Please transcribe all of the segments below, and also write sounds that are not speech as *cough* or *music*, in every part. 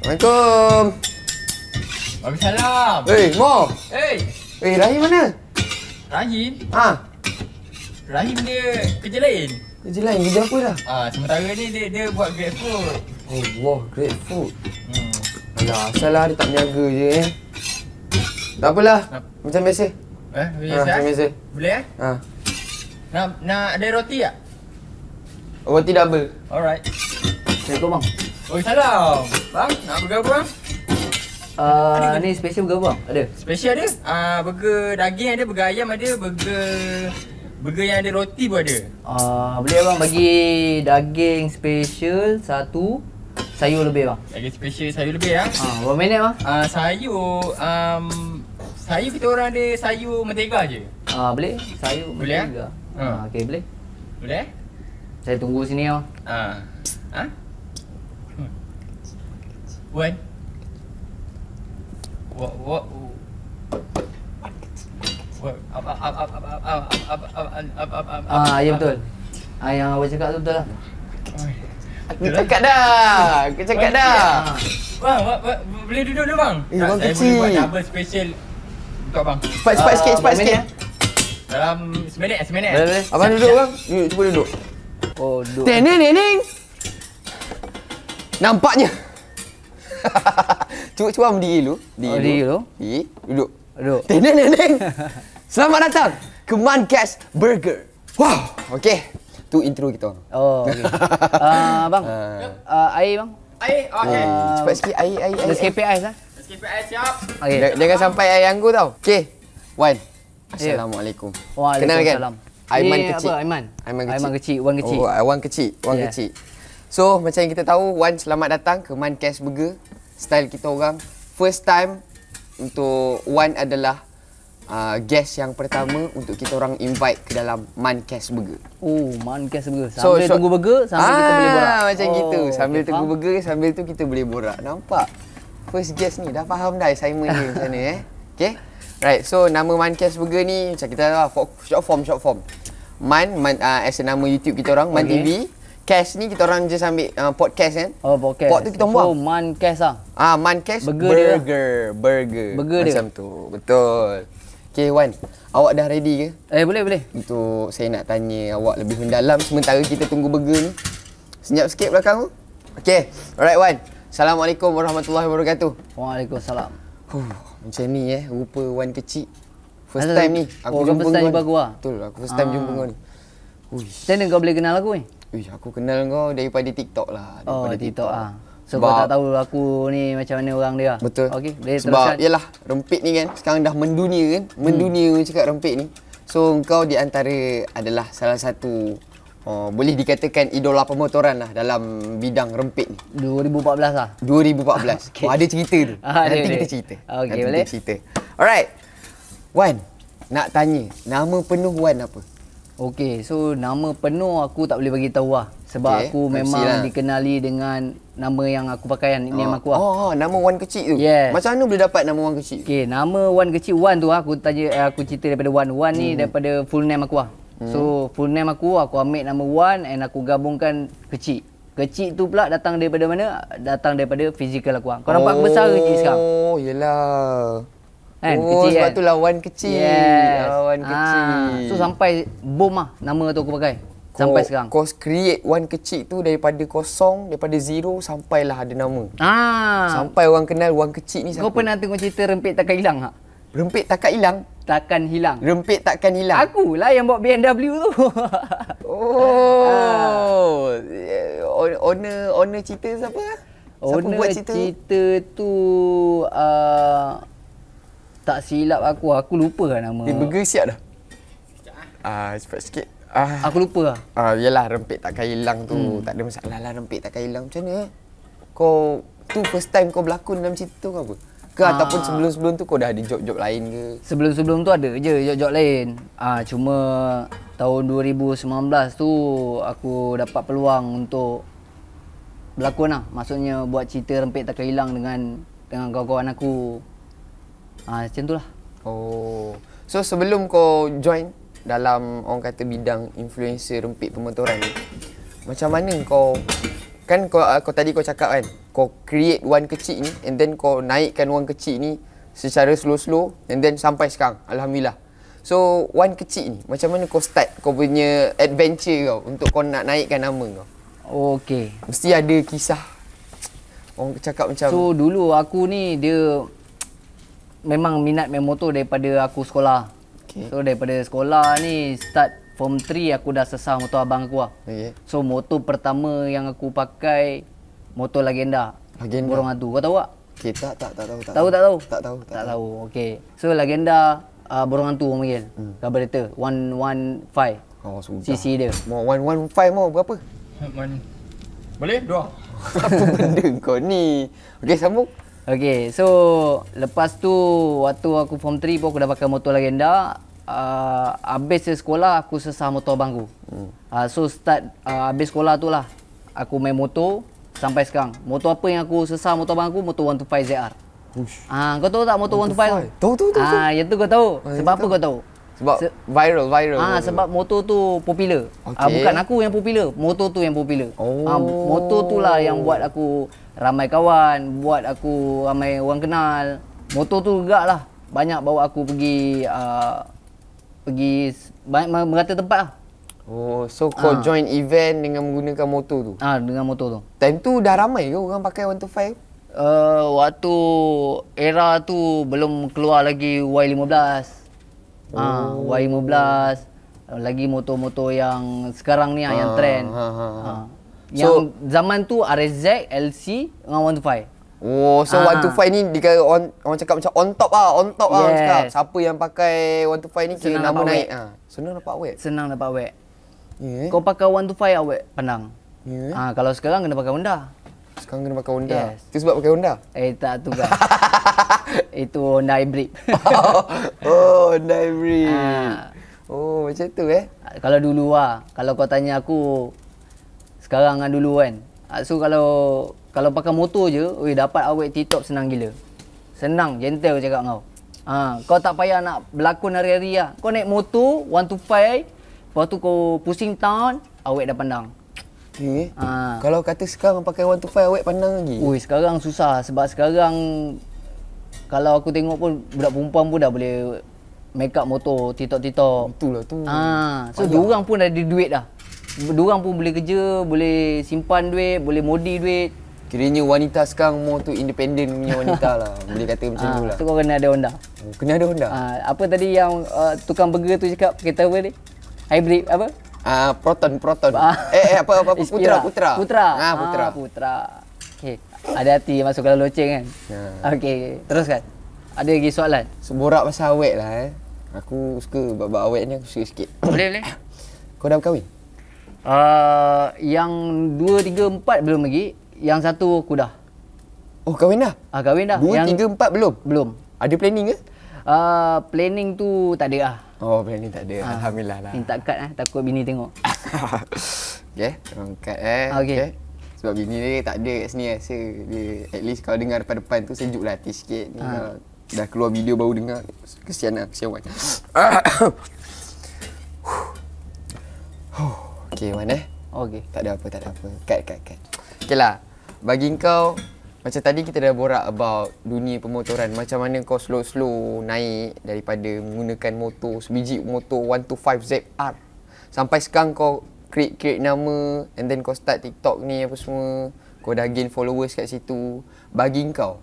Assalamualaikum. Waalaikumsalam. Hei, Mo. Hey. Hei, eh, Rahim mana? Rahim? Ha. Rahim dia kerja lain. Kerja lain? Kerja apa dah? Ha, sementara ni dia dia buat great food. Oh, wow, great food. Hmm. Alah, asalah dia tak niaga je eh. Tak apalah. Nak. Macam biasa. Eh, ha, biasa. macam eh? biasa. Boleh eh? Ha. Nak, nak ada roti tak? Roti double. Alright. Assalamualaikum, bang. Oi, oh, salam. Bang, nak burger apa? Uh, ah, ada ni special burger bang, Ada. Special ada? Ah, uh, burger daging ada, burger ayam ada, burger burger yang ada roti pun ada. Ah, uh, boleh bang bagi daging special satu sayur lebih bang. Daging special sayur lebih ya? Ha? Ah, uh, berapa minit bang? Ah, uh, sayur um, sayur kita orang ada sayur mentega aje. Ah, uh, boleh. Sayur boleh, ah? mentega. Ha, uh, okey boleh. Boleh? Saya tunggu sini ah. Ah. Ha? What? What? What? Ah, ya betul. Ah, yang awak cakap tu betul lah. Aku cakap dah. Aku cakap dah. Bang, boleh duduk dulu bang? Eh, bang kecil. Saya boleh buat double special untuk bang. Cepat, cepat sikit, cepat sikit. Dalam seminit, seminit. Boleh, boleh. Abang duduk bang. Yuk, cuba duduk. Oh, duduk. Tening, tening. Nampaknya. Nampaknya. Cuba-cuba *laughs* berdiri dulu. Berdiri oh, dulu. Berdiri. Duduk. Duduk. Tenen, tenen. *laughs* Selamat datang ke Mancast Burger. Wow. Okay. Tu intro kita. Oh, okay. Uh, *laughs* ah, bang. Uh, air, bang. Air? Okay. Uh, cepat sikit. Air, air, air. Eh? Let's keep it ice, lah. Let's keep siap. Jangan sampai air anggu tau. Okay. One. Ya. Assalamualaikum. Waalaikumsalam. Kenal kan? Aiman eh, kecil. Apa, Aiman? Aiman kecil. Aiman kecil. Wan kecil. Oh, Wan kecil. Wan yeah. kecil. So, macam yang kita tahu, Wan selamat datang ke Man Cash Burger style kita orang. First time untuk Wan adalah uh, guest yang pertama untuk kita orang invite ke dalam Mancast Burger. Oh, Mancast Burger. Sambil so, so, tunggu burger, sambil ah, kita boleh borak. Ah, macam oh, gitu. Sambil okay, tunggu faham. burger, sambil tu kita boleh borak. Nampak? First guest ni, dah faham dah assignment dia macam mana eh. Okay? Right, so nama Mancast Burger ni macam kita lah, short form, short form. Man, man uh, as a nama YouTube kita orang, okay. Man TV cash ni kita orang just ambil uh, podcast kan. Oh podcast. Pod tu kita buat. So man cash ah. Ah man cash burger burger. Dia. burger. burger Macam dia. tu. Betul. Okay Wan, awak dah ready ke? Eh boleh boleh. Itu saya nak tanya awak lebih mendalam sementara kita tunggu burger ni. Senyap sikit belakang tu. Okay. Alright Wan. Assalamualaikum warahmatullahi wabarakatuh. Waalaikumsalam. Huh, macam ni eh rupa Wan kecil. First Hello. time ni aku oh, jumpa kau. Ah. Betul, aku first time ah. jumpa kau ni. Ui. kau boleh kenal aku ni. Eh? Uish, aku kenal kau daripada TikTok lah. Oh, daripada oh, TikTok, ah. So sebab kau tak tahu aku ni macam mana orang dia. Betul. Okey, boleh teruskan. Sebab yalah, rempit ni kan sekarang dah mendunia kan. Hmm. Mendunia hmm. cakap rempit ni. So kau di antara adalah salah satu oh, boleh dikatakan idola pemotoran lah dalam bidang rempit ni. 2014 lah. 2014. *laughs* okay. oh, ada cerita tu. Ah, Nanti boleh. kita cerita. Ah, okey, boleh. Kita cerita. Alright. Wan, nak tanya, nama penuh Wan apa? Okey, so nama penuh aku tak boleh bagi tahu lah sebab okay. aku memang lah. dikenali dengan nama yang aku pakai yang nama ah. aku lah. Oh, oh, nama Wan kecil tu. Yeah. Macam mana boleh dapat nama Wan kecil? Okey, nama Wan kecil Wan tu aku tanya eh, aku cerita daripada Wan. Wan ni hmm. daripada full name aku lah. Hmm. So, full name aku aku ambil nama Wan and aku gabungkan kecil. Kecil tu pula datang daripada mana? Datang daripada fizikal aku lah. Kau oh. nampak besar kecil sekarang. Oh, yelah kan? Oh kecil, sebab kan? tu lawan kecil yes. Lawan ah, kecil ah. So sampai boom lah nama tu aku pakai Sampai sekarang Kau create one kecil tu daripada kosong Daripada zero sampailah ada nama ah. Sampai orang kenal one kecil ni siapa? Kau pernah tengok cerita rempit takkan hilang tak? Rempit takkan hilang? Takkan hilang Rempit takkan hilang Akulah yang bawa BMW tu *laughs* Oh ah. Eh, owner, owner cerita siapa? Siapa buat cerita? cerita tu uh, tak silap aku, aku lupa lah nama. Dia eh, burger siap dah? Ah, uh, ah, cepat sikit. Ah. Uh, aku lupa lah. Ah, uh, yelah rempit takkan hilang tu. Hmm. Tak ada masalah lah rempit takkan hilang. Macam mana? Eh? Kau, tu first time kau berlakon dalam cerita tu ke apa? Ke uh, ataupun sebelum-sebelum tu kau dah ada job-job lain ke? Sebelum-sebelum tu ada je job-job lain. Ah, uh, cuma tahun 2019 tu aku dapat peluang untuk berlakon lah. Maksudnya buat cerita rempit takkan hilang dengan dengan kawan-kawan aku. Ah ha, macam itulah. Oh. So sebelum kau join dalam orang kata bidang influencer rempit pemotoran ni. Macam mana kau kan kau, uh, kau tadi kau cakap kan kau create one kecil ni and then kau naikkan one kecil ni secara slow-slow and then sampai sekarang alhamdulillah. So one kecil ni macam mana kau start kau punya adventure kau untuk kau nak naikkan nama kau? Okey, mesti ada kisah. Orang cakap macam So dulu aku ni dia memang minat main motor daripada aku sekolah. Okay. So daripada sekolah ni start form 3 aku dah sesah motor abang aku lah. Okay. So motor pertama yang aku pakai motor legenda. Legenda. Burung hantu. Kau tahu tak? Okay, tak, tak, tak tahu. Tak tahu, tak tahu? Tak tahu. Tak, tak tahu. tahu. Okay. So legenda uh, burung hantu orang panggil. Hmm. Carburetor. 115. Oh, sudah. CC dia. Mau 115 mau berapa? One. Boleh? Dua. *laughs* Apa benda kau ni? Okey sambung. Okay, so lepas tu waktu aku form 3 pun aku dah pakai motor legenda. Uh, ah, habis sekolah aku sesah motor abang Hmm. Uh, so start uh, habis sekolah tu lah aku main motor sampai sekarang. Motor apa yang aku sesah motor abang aku? Motor 125 ZR. Ah, uh, kau tahu tak motor 125? Tahu, tahu, tahu. Ah, uh, tu kau tahu. Sebab apa kau tahu? Sebab Se- viral, viral. Ah, sebab motor tu popular. Okay. Ah, bukan aku yang popular, motor tu yang popular. Ah, oh. Ah, motor tu lah yang buat aku ramai kawan, buat aku ramai orang kenal. Motor tu juga lah banyak bawa aku pergi uh, pergi banyak merata tempat lah. Oh, so kau ah. join event dengan menggunakan motor tu? Ah, dengan motor tu. Time tu dah ramai ke orang pakai One to Five? Uh, waktu era tu belum keluar lagi Y15. Ah, oh. Y15 lagi motor-motor yang sekarang ni ah, yang trend. Ha, ha, ha. Ah. ah, ah. ah yang zaman tu RZ, LC dengan 125. Oh, so ah. 125 ni dia on, orang cakap macam on top ah, on top yes. ah cakap. Siapa yang pakai 125 ni kira naik wet. ah. Senang dapat awet. Senang dapat awet. Yeah. Kau pakai 125 awet pandang. Yeah. Ah, kalau sekarang kena pakai Honda. Sekarang kena pakai Honda. Itu sebab pakai Honda? Eh tak tu kan. *laughs* Itu Honda Hybrid. oh, *laughs* oh, Honda Hybrid. Ha. Oh, macam tu eh. Kalau dulu lah. Kalau kau tanya aku sekarang dengan dulu kan. Ah, so kalau kalau pakai motor je, weh dapat awet T-top senang gila. Senang, gentle cakap kau. Ha, kau tak payah nak berlakon hari-hari lah. Kau naik motor, 125, lepas tu kau pusing town, awet dah pandang. Okay. Ha. Kalau kata sekarang pakai 125 awak pandang lagi? Ui, sekarang susah sebab sekarang kalau aku tengok pun budak perempuan pun dah boleh make up motor titok-titok. Betullah tu. Ha. So dua orang pun ada duit dah. Dua pun boleh kerja, boleh simpan duit, boleh modi duit. Kiranya wanita sekarang mau tu independent punya wanita *laughs* lah. Boleh kata macam ha, tu lah. Tu kau kena ada Honda. Kena ada Honda? Ha, apa tadi yang uh, tukang burger tu cakap kereta apa ni? Hybrid apa? Ah, uh, proton, proton. eh, eh, apa, apa, apa putra, putra. Putra. Ha, ah, putra. Ah, putra. Okey. Ada hati masuk dalam loceng kan? Ya. Okey. Teruskan. Ada lagi soalan? Seborak pasal awet lah eh. Aku suka bab-bab awet ni, aku suka sikit. *coughs* Boleh, boleh. *coughs* Kau dah berkahwin? Uh, yang dua, tiga, empat belum lagi. Yang satu aku dah. Oh, kahwin dah? Ah, kahwin dah. Dua, yang... tiga, empat belum? Belum. Ada planning ke? Uh, planning tu tak ada lah. Oh, bini tak ada. Ha. Alhamdulillah lah. Minta kad lah. Takut bini tengok. *laughs* okay, tolong kad eh. Okay. okay. Sebab bini ni tak ada kat sini rasa. Eh. Dia, at least kalau dengar depan-depan tu sejuk lah hati sikit. ha. Dah keluar video baru dengar. Kesian lah, kesian *coughs* *coughs* Wan. okay, eh. mana? Okay. Tak ada apa, tak ada apa. Kad, kad, kad. Okay lah. Bagi kau, macam tadi kita dah borak about dunia pemotoran Macam mana kau slow-slow naik daripada menggunakan motor Sebiji motor 125 ZR Sampai sekarang kau create-create nama And then kau start TikTok ni apa semua Kau dah gain followers kat situ Bagi kau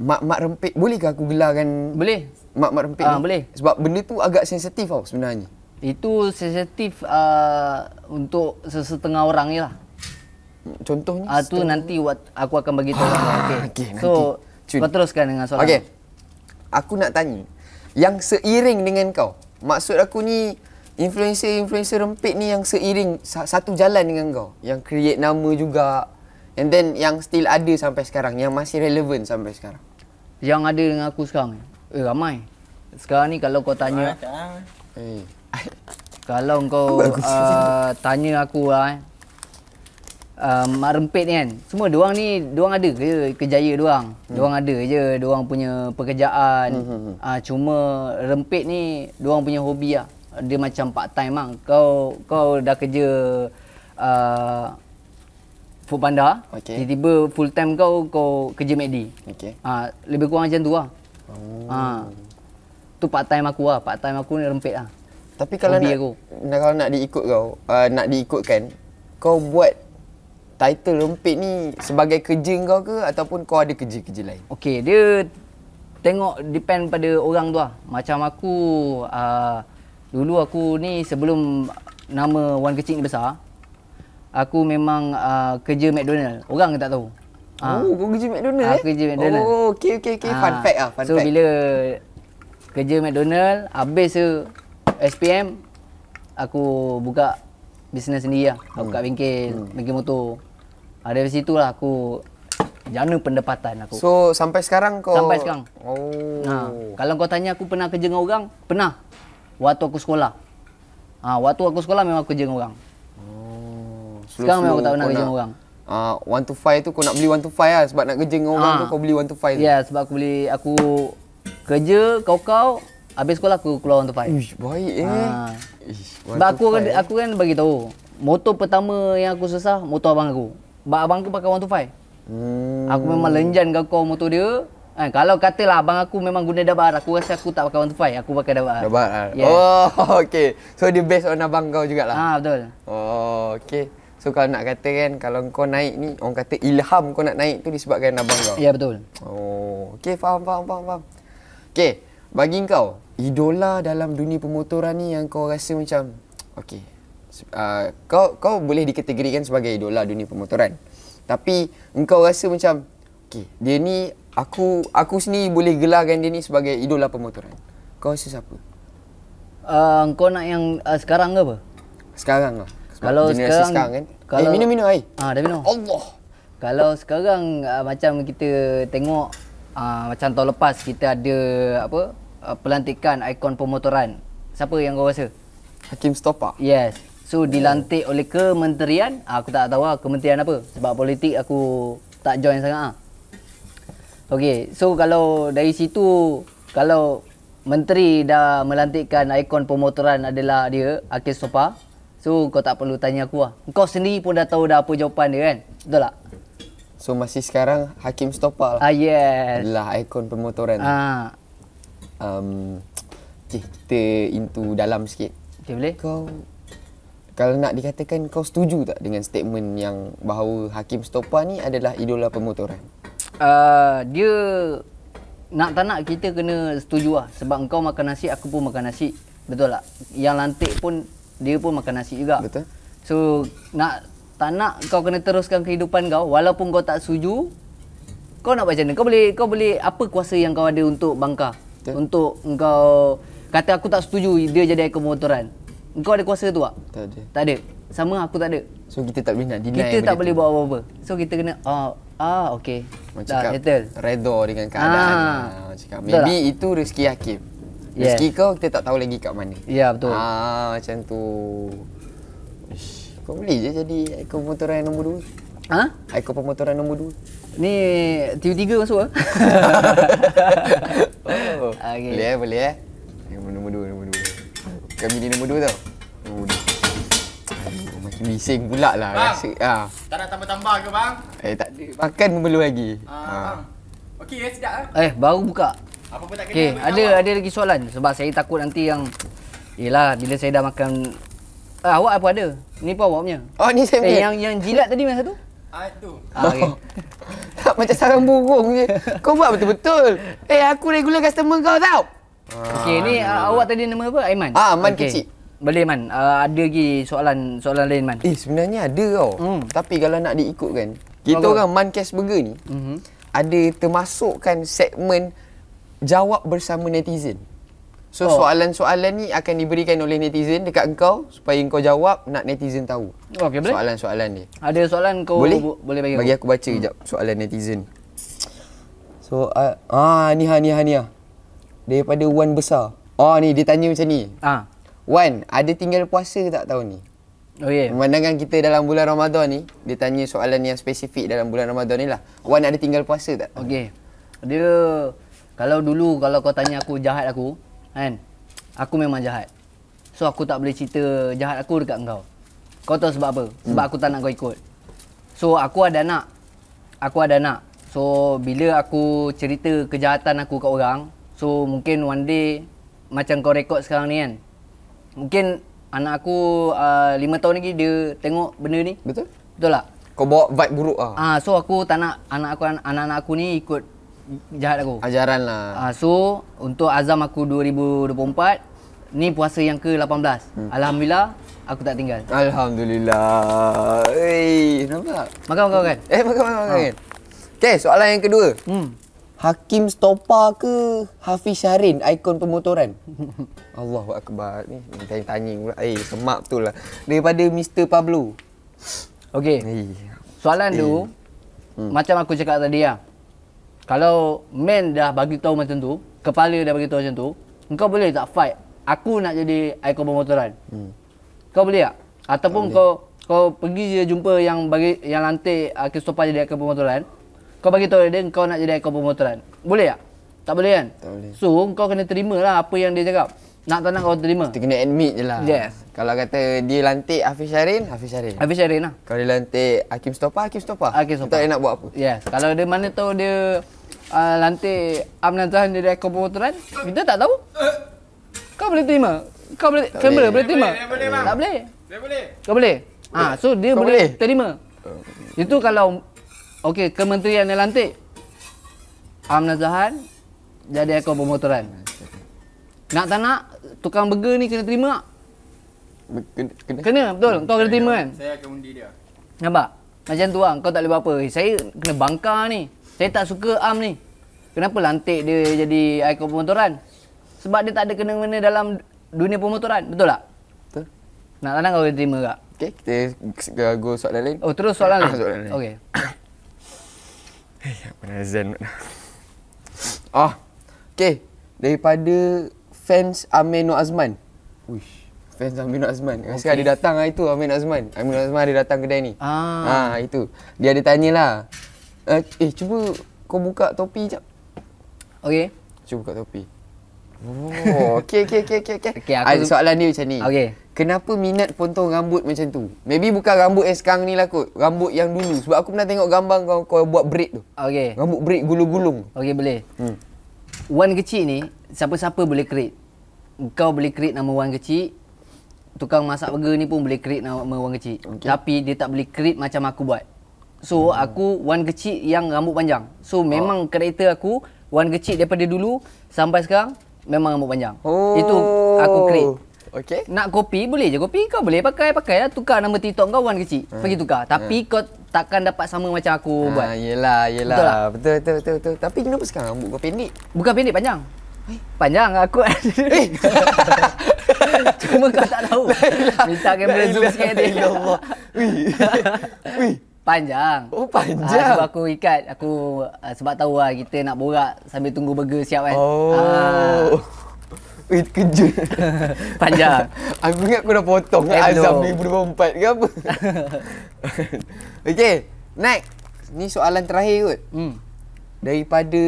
Mak-mak rempit, bolehkah aku gelarkan Boleh Mak-mak rempit uh, ni? Boleh Sebab benda tu agak sensitif tau sebenarnya Itu sensitif uh, untuk sesetengah orang je lah contohnya? Ah tu nanti wat, aku akan bagi tahu. Ah, okay. So, nanti. kau teruskan dengan soalan. Okey. Aku nak tanya yang seiring dengan kau. Maksud aku ni influencer-influencer rempit ni yang seiring satu jalan dengan kau. Yang create nama juga. And then yang still ada sampai sekarang, yang masih relevan sampai sekarang. Yang ada dengan aku sekarang. Eh ramai. Sekarang ni kalau kau tanya Eh. Kalau kau uh, tanya aku lah eh, um, Mak Rempit ni kan semua diorang ni diorang ada ke kejayaan diorang hmm. diorang ada je diorang punya pekerjaan hmm. uh, cuma Rempit ni diorang punya hobi lah dia macam part time mang lah. kau kau dah kerja uh, Food Panda okay. tiba-tiba full time kau kau kerja McD okay. uh, ah, lebih kurang macam tu lah oh. uh, tu part time aku lah part time aku ni Rempit lah tapi kalau hobi nak, aku. kalau nak diikut kau uh, nak diikutkan kau buat title rempit ni sebagai kerja kau ke ataupun kau ada kerja-kerja lain? Okey, dia tengok depend pada orang tu lah. Macam aku, uh, dulu aku ni sebelum nama Wan Kecil ni besar, aku memang uh, kerja McDonald's. Orang tak tahu. Ah. Oh, uh, kau kerja McDonald's eh? kerja McDonald's. Oh, okey, okey, okey. Fun fact lah. Fun so, fact. bila kerja McDonald, habis tu SPM, aku buka bisnes sendiri lah. Aku hmm. buka bengkel, hmm. bengkel motor. Ha, dari situ lah aku jana pendapatan aku. So sampai sekarang kau? Sampai sekarang. Oh. Ha, kalau kau tanya aku pernah kerja dengan orang, pernah. Waktu aku sekolah. Ha, waktu aku sekolah memang aku kerja dengan orang. Oh. Slow, sekarang memang aku tak pernah kerja dengan orang. Uh, ah, one to five tu kau nak beli want to five lah sebab nak kerja dengan orang ha. tu kau beli want to five tu. Ya yeah, sebab aku beli aku kerja kau-kau habis sekolah aku keluar want to five. Ish, baik eh. Ha. Ish, sebab aku, kan- five. aku kan bagi tahu motor pertama yang aku susah motor abang aku. Sebab abang aku pakai 125. Hmm. Aku memang lenjan kau kau motor dia. Ha, kalau katalah abang aku memang guna dabar, aku rasa aku tak pakai 125, aku pakai dabar. Dabar. Yeah. Oh, *laughs* okey. So dia based on abang kau jugaklah. Ha, ah, betul. Oh, okey. So kalau nak kata kan kalau kau naik ni orang kata ilham kau nak naik tu disebabkan abang kau. Ya yeah, betul. Oh, okey faham faham faham faham. Okey, bagi kau idola dalam dunia pemotoran ni yang kau rasa macam okey Ah, kau kau boleh dikategorikan sebagai idola dunia pemotoran. Tapi engkau rasa macam okey, dia ni aku aku sendiri boleh gelarkan dia ni sebagai idola pemotoran. Kau rasa siapa? Uh, kau nak yang uh, sekarang ke apa? Sekarang lah. Kalau sekarang, sekarang kan? Eh, kalau, eh, minum-minum air. ha, dah minum. Allah. Kalau sekarang uh, macam kita tengok uh, macam tahun lepas kita ada apa uh, pelantikan ikon pemotoran. Siapa yang kau rasa? Hakim stopa. Yes. So dilantik oleh kementerian ah, Aku tak tahu lah kementerian apa Sebab politik aku tak join sangat lah Okay so kalau dari situ Kalau menteri dah melantikkan ikon pemotoran adalah dia Akil Sopa So kau tak perlu tanya aku lah Kau sendiri pun dah tahu dah apa jawapan dia kan Betul tak? So masih sekarang Hakim Stopa lah ah, yes. Adalah ikon pemotoran ah. Um, *tsk* okay, kita into dalam sikit Okay boleh? Kau kalau nak dikatakan kau setuju tak dengan statement yang bahawa Hakim Stopa ni adalah idola pemotoran? Uh, dia nak tak nak kita kena setuju lah. Sebab kau makan nasi, aku pun makan nasi. Betul tak? Yang lantik pun, dia pun makan nasi juga. Betul. So, nak tak nak kau kena teruskan kehidupan kau walaupun kau tak setuju kau nak macam mana kau boleh kau boleh apa kuasa yang kau ada untuk bangka Betul. untuk kau kata aku tak setuju dia jadi ekor motoran kau ada kuasa tu tak? Tak ada. Tak ada. Sama aku tak ada. So kita tak boleh nak deny Kita tak boleh tu. buat apa-apa. So kita kena oh, ah uh, ah okey. Ah, macam cakap redo dengan keadaan. Ah. cakap maybe betul itu rezeki hakim. Yes. Rezeki kau kita tak tahu lagi kat mana. Ya yeah, betul. Ah macam tu. Ish, kau boleh je jadi ekor pemotoran yang nombor 2. Ha? Huh? pemotoran nombor 2. Ha? Ni TV3 masuk ah. *laughs* *laughs* oh, okay. Boleh eh? boleh eh. Nombor 2, nombor kami ni nombor dua tau. Oh, ni. Aduh, macam bising pula lah. Bang, Rasa, ah. ha. tak nak tambah-tambah ke bang? Eh, tak Makan pun perlu lagi. Uh, ha. Okey, eh, sekejap lah. Eh, baru buka. Apa pun tak kena. Okay, ada, ada lagi soalan. Sebab saya takut nanti yang... Yelah, bila saya dah makan... Ah, awak apa ada? Ni pun awak punya. Oh, ni saya Eh, yang, yang jilat tadi masa tu? Ah, tu. Ah, okay. Oh. *laughs* macam sarang burung je. Kau buat betul-betul. *laughs* Eh, aku regular customer kau tau. Okey, ni uh, awak tadi nama apa? Aiman. Ah, Aiman okay. kecil. Boleh Man, uh, ah, ada lagi soalan soalan lain Man. Eh sebenarnya ada tau. Mm. Tapi kalau nak diikutkan, kita Bagus. orang Man Cash Burger ni mm-hmm. ada termasukkan segmen jawab bersama netizen. So oh. soalan-soalan ni akan diberikan oleh netizen dekat engkau supaya engkau jawab nak netizen tahu. Okey boleh. Soalan-soalan ni. Ada soalan kau boleh, bu- boleh bagi. Bagi aku, aku baca hmm. soalan netizen. So uh, ah ni ha ni ha ni ha daripada Wan besar. Oh ni dia tanya macam ni. Ha. Wan, ada tinggal puasa tak tahun ni? Oh yeah. Memandangkan kita dalam bulan Ramadan ni, dia tanya soalan yang spesifik dalam bulan Ramadan ni lah. Wan ada tinggal puasa tak? Okey. Dia kalau dulu kalau kau tanya aku jahat aku, kan? Aku memang jahat. So aku tak boleh cerita jahat aku dekat engkau. Kau tahu sebab apa? Sebab hmm. aku tak nak kau ikut. So aku ada anak. Aku ada anak. So bila aku cerita kejahatan aku kat orang, So mungkin one day macam kau rekod sekarang ni kan. Mungkin anak aku uh, ah, 5 tahun lagi dia tengok benda ni. Betul? Betul tak? Kau bawa vibe buruk ah. Ah so aku tak nak anak aku anak-anak aku ni ikut jahat aku. Ajaran lah. Ah so untuk azam aku 2024 ni puasa yang ke-18. Hmm. Alhamdulillah aku tak tinggal. Alhamdulillah. Eh, nampak? Makan makan kan? Eh, makan makan kan? Okay, soalan yang kedua. Hmm. Hakim Stopa ke Hafiz Sharin, ikon pemotoran? Allah, *laughs* Allahu akbar ni tanya tanya pula. Eh semak betul lah. Daripada Mr Pablo. Okey. Eh. Soalan eh. tu hmm. macam aku cakap tadi ah. Kalau men dah bagi tahu macam tu, kepala dah bagi tahu macam tu, kau boleh tak fight? Aku nak jadi ikon pemotoran. Hmm. Kau boleh tak? Ataupun tak boleh. kau kau pergi je jumpa yang bagi yang lantik ah, Hakim Stopa jadi ikon pemotoran. Kau bagi tahu dia kau nak jadi ekor pemotoran. Boleh tak? Tak boleh kan? Tak boleh. So, kau kena terima lah apa yang dia cakap. Nak tak kau terima. Kita kena admit je lah. Yes. Kalau kata dia lantik Hafiz Syarin, Hafiz Syarin. Hafiz Syarin lah. Kalau dia lantik Hakim Stopah, Hakim Stopah. Hakim Stopah. Tak nak buat apa. Yes. Kalau dia mana tahu dia uh, lantik Amnan Zahan jadi ekor pemotoran, kita tak tahu. Kau boleh terima? Kau boleh, tak kamera boleh, boleh terima? Boleh, tak boleh, tak boleh. Tak boleh. Kau boleh? Ha, so dia boleh, boleh terima. Oh, Itu kalau Okey, kementerian yang lantik. Amna Zahan jadi ekor pemotoran. Nak tak nak, tukang burger ni kena terima tak? Kena, kena. kena betul? Kau kena terima kan? Saya akan undi dia. Nampak? Macam tu lah, kau tak boleh apa-apa. Eh, saya kena bangka ni. Saya tak suka Am ni. Kenapa lantik dia jadi ekor pemotoran? Sebab dia tak ada kena-mena dalam dunia pemotoran. Betul tak? Betul. Nak tanah kau boleh terima tak? Okey, kita go soalan lain. Oh, terus soalan ah, lain? soalan lain. Okey. *coughs* Hei, aku nak zen. ah, okay. Daripada fans Amino Azman. Uish. Fans Amino Azman. Okay. Sekarang dia datang lah itu Amino Azman. Amino Azman ada datang kedai ni. Ah. ah ha, itu. Dia ada tanya lah. Uh, eh, cuba kau buka topi sekejap. Okay. Cuba buka topi. Oh, okey okey okey. okay. okay aku... Ay, soalan ni macam ni. Okay. Kenapa minat potong rambut macam tu? Maybe bukan rambut yang sekarang ni lah kot. Rambut yang dulu. Sebab aku pernah tengok gambar kau, kau buat braid tu. Okey. Rambut braid gulung-gulung. Okey boleh. Hmm. Wan kecil ni, siapa-siapa boleh create. Kau boleh create nama Wan kecil. Tukang masak burger ni pun boleh create nama Wan kecil. Okay. Tapi dia tak boleh create macam aku buat. So, hmm. aku Wan kecil yang rambut panjang. So, memang oh. creator aku, Wan kecil daripada dulu sampai sekarang, memang rambut panjang. Oh. Itu aku create. Okay. Nak kopi boleh je kopi kau boleh pakai pakai lah tukar nama TikTok kau Wan kecil. Hmm. Pergi tukar. Tapi hmm. kau takkan dapat sama macam aku ha, buat. Yelah, yelah. Betul, lah. betul, betul, betul, betul. Tapi kenapa sekarang rambut kau pendek? Bukan pendek, panjang. Eh. Panjang lah aku eh. *laughs* Cuma kau tak tahu. Lah. Minta kamera zoom lah. sikit dia. Ya Allah. *laughs* Panjang. Oh, panjang. Ha, sebab aku ikat. Aku ha, sebab tahu lah kita nak borak sambil tunggu burger siap kan. Oh. Ha. *laughs* Wait, kerja. *laughs* panjang. *laughs* aku ingat aku dah potong kan azam 2024 ke apa. okay, next. Ni soalan terakhir kot. Hmm. Daripada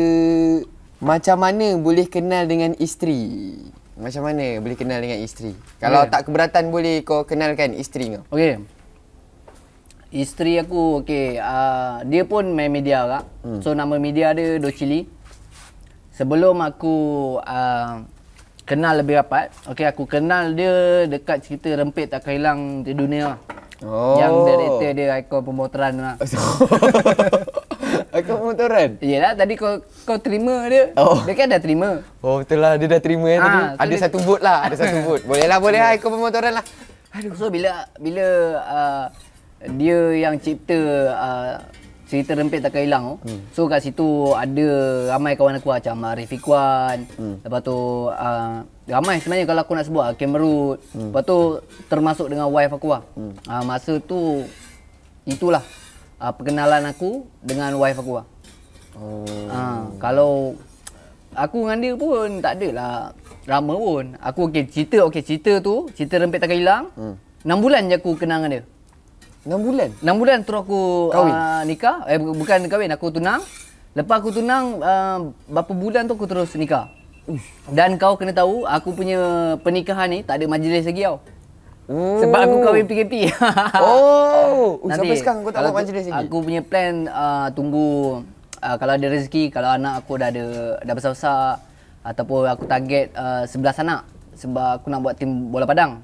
macam mana boleh kenal dengan isteri? Macam mana boleh kenal dengan isteri? Kalau okay. tak keberatan boleh kau kenalkan isteri kau. Okey isteri aku okay uh, ah, dia pun main media kak. Hmm. So nama media dia Docili. Sebelum aku uh, kenal lebih rapat, okay aku kenal dia dekat cerita Rempit Tak Hilang di dunia. Oh. Yang director dia Aiko Pemotoran lah. *laughs* Aiko Pemotoran? lah tadi kau kau terima dia. Oh. Dia kan dah terima. Oh, betul lah. Dia dah terima ha, ya, ah, tadi. So ada dia... satu vote lah. Ada satu vote. *laughs* Boleh lah, boleh lah. Aiko Pemotoran lah. Aduh. So, bila bila uh, dia yang cipta uh, cerita rempit tak hilang oh. hmm. so kat situ ada ramai kawan aku macam Marifikwan hmm. lepas tu uh, ramai sebenarnya kalau aku nak sebut Kemerut uh, hmm. lepas tu termasuk dengan wife aku ah hmm. uh, masa tu itulah uh, perkenalan aku dengan wife aku ah oh. uh, kalau aku dengan dia pun tak lah ramai pun aku okay cerita okay cerita tu cerita rempit tak hilang hmm. 6 bulan je aku kenal dengan dia 6 bulan. 6 bulan terus aku Uh, nikah. Eh bukan kahwin, aku tunang. Lepas aku tunang uh, berapa bulan tu aku terus nikah. Dan kau kena tahu aku punya pernikahan ni tak ada majlis lagi tau. Ooh. Sebab aku oh. kahwin PKP. *laughs* oh, Nanti, sampai sekarang aku tak buat majlis lagi. Aku punya plan uh, tunggu uh, kalau ada rezeki, kalau anak aku dah ada dah besar-besar ataupun aku target uh, 11 anak sebab aku nak buat tim Bola padang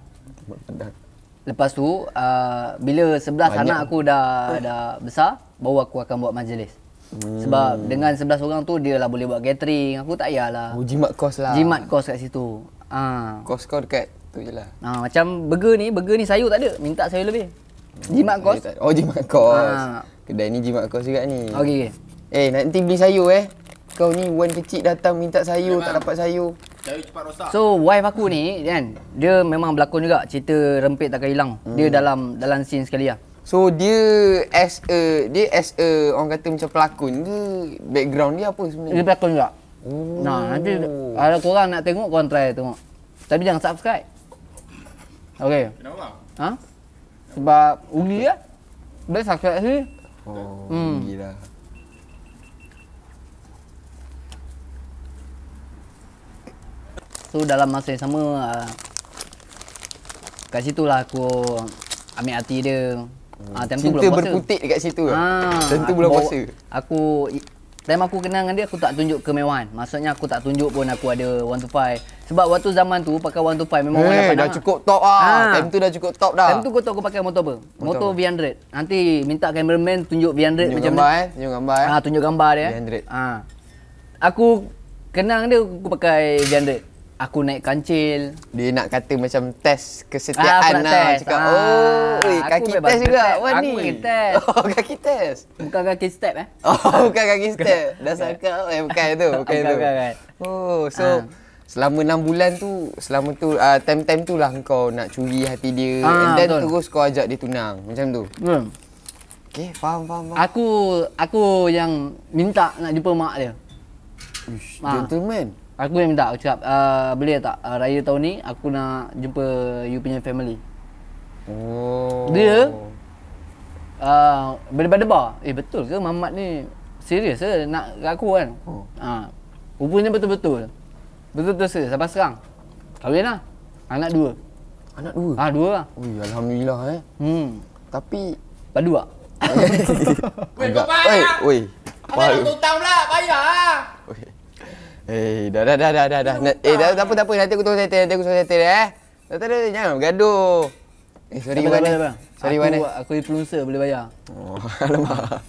lepas tu uh, bila sebelas Banyak. anak aku dah dah besar baru aku akan buat majlis hmm. sebab dengan sebelas orang tu dia lah boleh buat gathering aku tak yalah oh, jimat kos lah jimat kos kat situ ah ha. uh. kos kau dekat tu je lah uh, macam burger ni burger ni sayur tak ada minta sayur lebih jimat kos eh, oh jimat kos uh. kedai ni jimat kos juga ni okey eh nanti beli sayur eh kau ni wan kecil datang minta sayur tak dapat sayur. cepat rosak. So wife aku ni kan dia memang berlakon juga cerita rempit takkan hilang. Hmm. Dia dalam dalam scene sekali lah. So dia as a dia as a orang kata macam pelakon ke background dia apa sebenarnya? Dia pelakon juga. Ooh. Nah nanti ada korang nak tengok korang try tengok. Tapi jangan subscribe. Okay. Kenapa? Ha? Sebab ugi lah. Boleh subscribe sih. Oh, hmm. gila. So dalam masa yang sama uh, kat situ lah aku ambil hati dia hmm. uh, ah, time Cinta tu belum dekat situ uh, Time tu belum ah, puasa Aku Time aku kenal dengan dia aku tak tunjuk kemewahan Maksudnya aku tak tunjuk pun aku ada one to five. Sebab waktu zaman tu pakai one to five memang hey, orang eh, dah cukup top lah ha. Time tu dah cukup top dah Time tu kau tahu aku pakai motor apa? Motor, motor V100 Nanti minta cameraman tunjuk V100 tunjuk macam gambar, mana eh. Tunjuk gambar eh ha, Tunjuk gambar dia eh. V100 ha. Aku kenal dia aku pakai V100 aku naik kancil. Dia nak kata macam test kesetiaan ah, lah. Test. Cakap, ah, oh, ui, kaki aku test juga. Test. aku ni. Aku *laughs* test. Oh, kaki test. Bukan kaki step eh. *laughs* Oh, bukan kaki step. Dah sangka. Eh, bukan itu. Bukan, bukan itu. Bukan, bukan. Oh, so... Ah. Selama enam bulan tu, selama tu, uh, time-time tu lah kau nak curi hati dia. Ah, and then betul. terus kau ajak dia tunang. Macam tu. Hmm. Okay, faham, faham, faham. Aku, aku yang minta nak jumpa mak dia. Ush, ah. gentleman. Aku yang minta aku cakap uh, Boleh tak uh, raya tahun ni aku nak jumpa you punya family Oh. Dia uh, ah, Berdebar debar Eh betul ke mamat ni Serius ke nak ke aku kan oh. Uh, rupanya betul-betul Betul-betul serius sampai sekarang Kahwin lah Anak dua Anak dua? Ah dua lah Ui, Alhamdulillah eh hmm. Tapi Padu lah *laughs* Weh kau payah Weh Kau lah Payah lah Weh Eh, dah dah dah dah dah. dah. Eh, tak apa tak apa. Nanti aku tolong nanti aku tolong nanti eh. Nanti tak jangan bergaduh. Eh, sorry Wan. Eh. Sorry Wan. Eh. Aku mana? aku influencer boleh bayar. Oh, *laughs* alamak.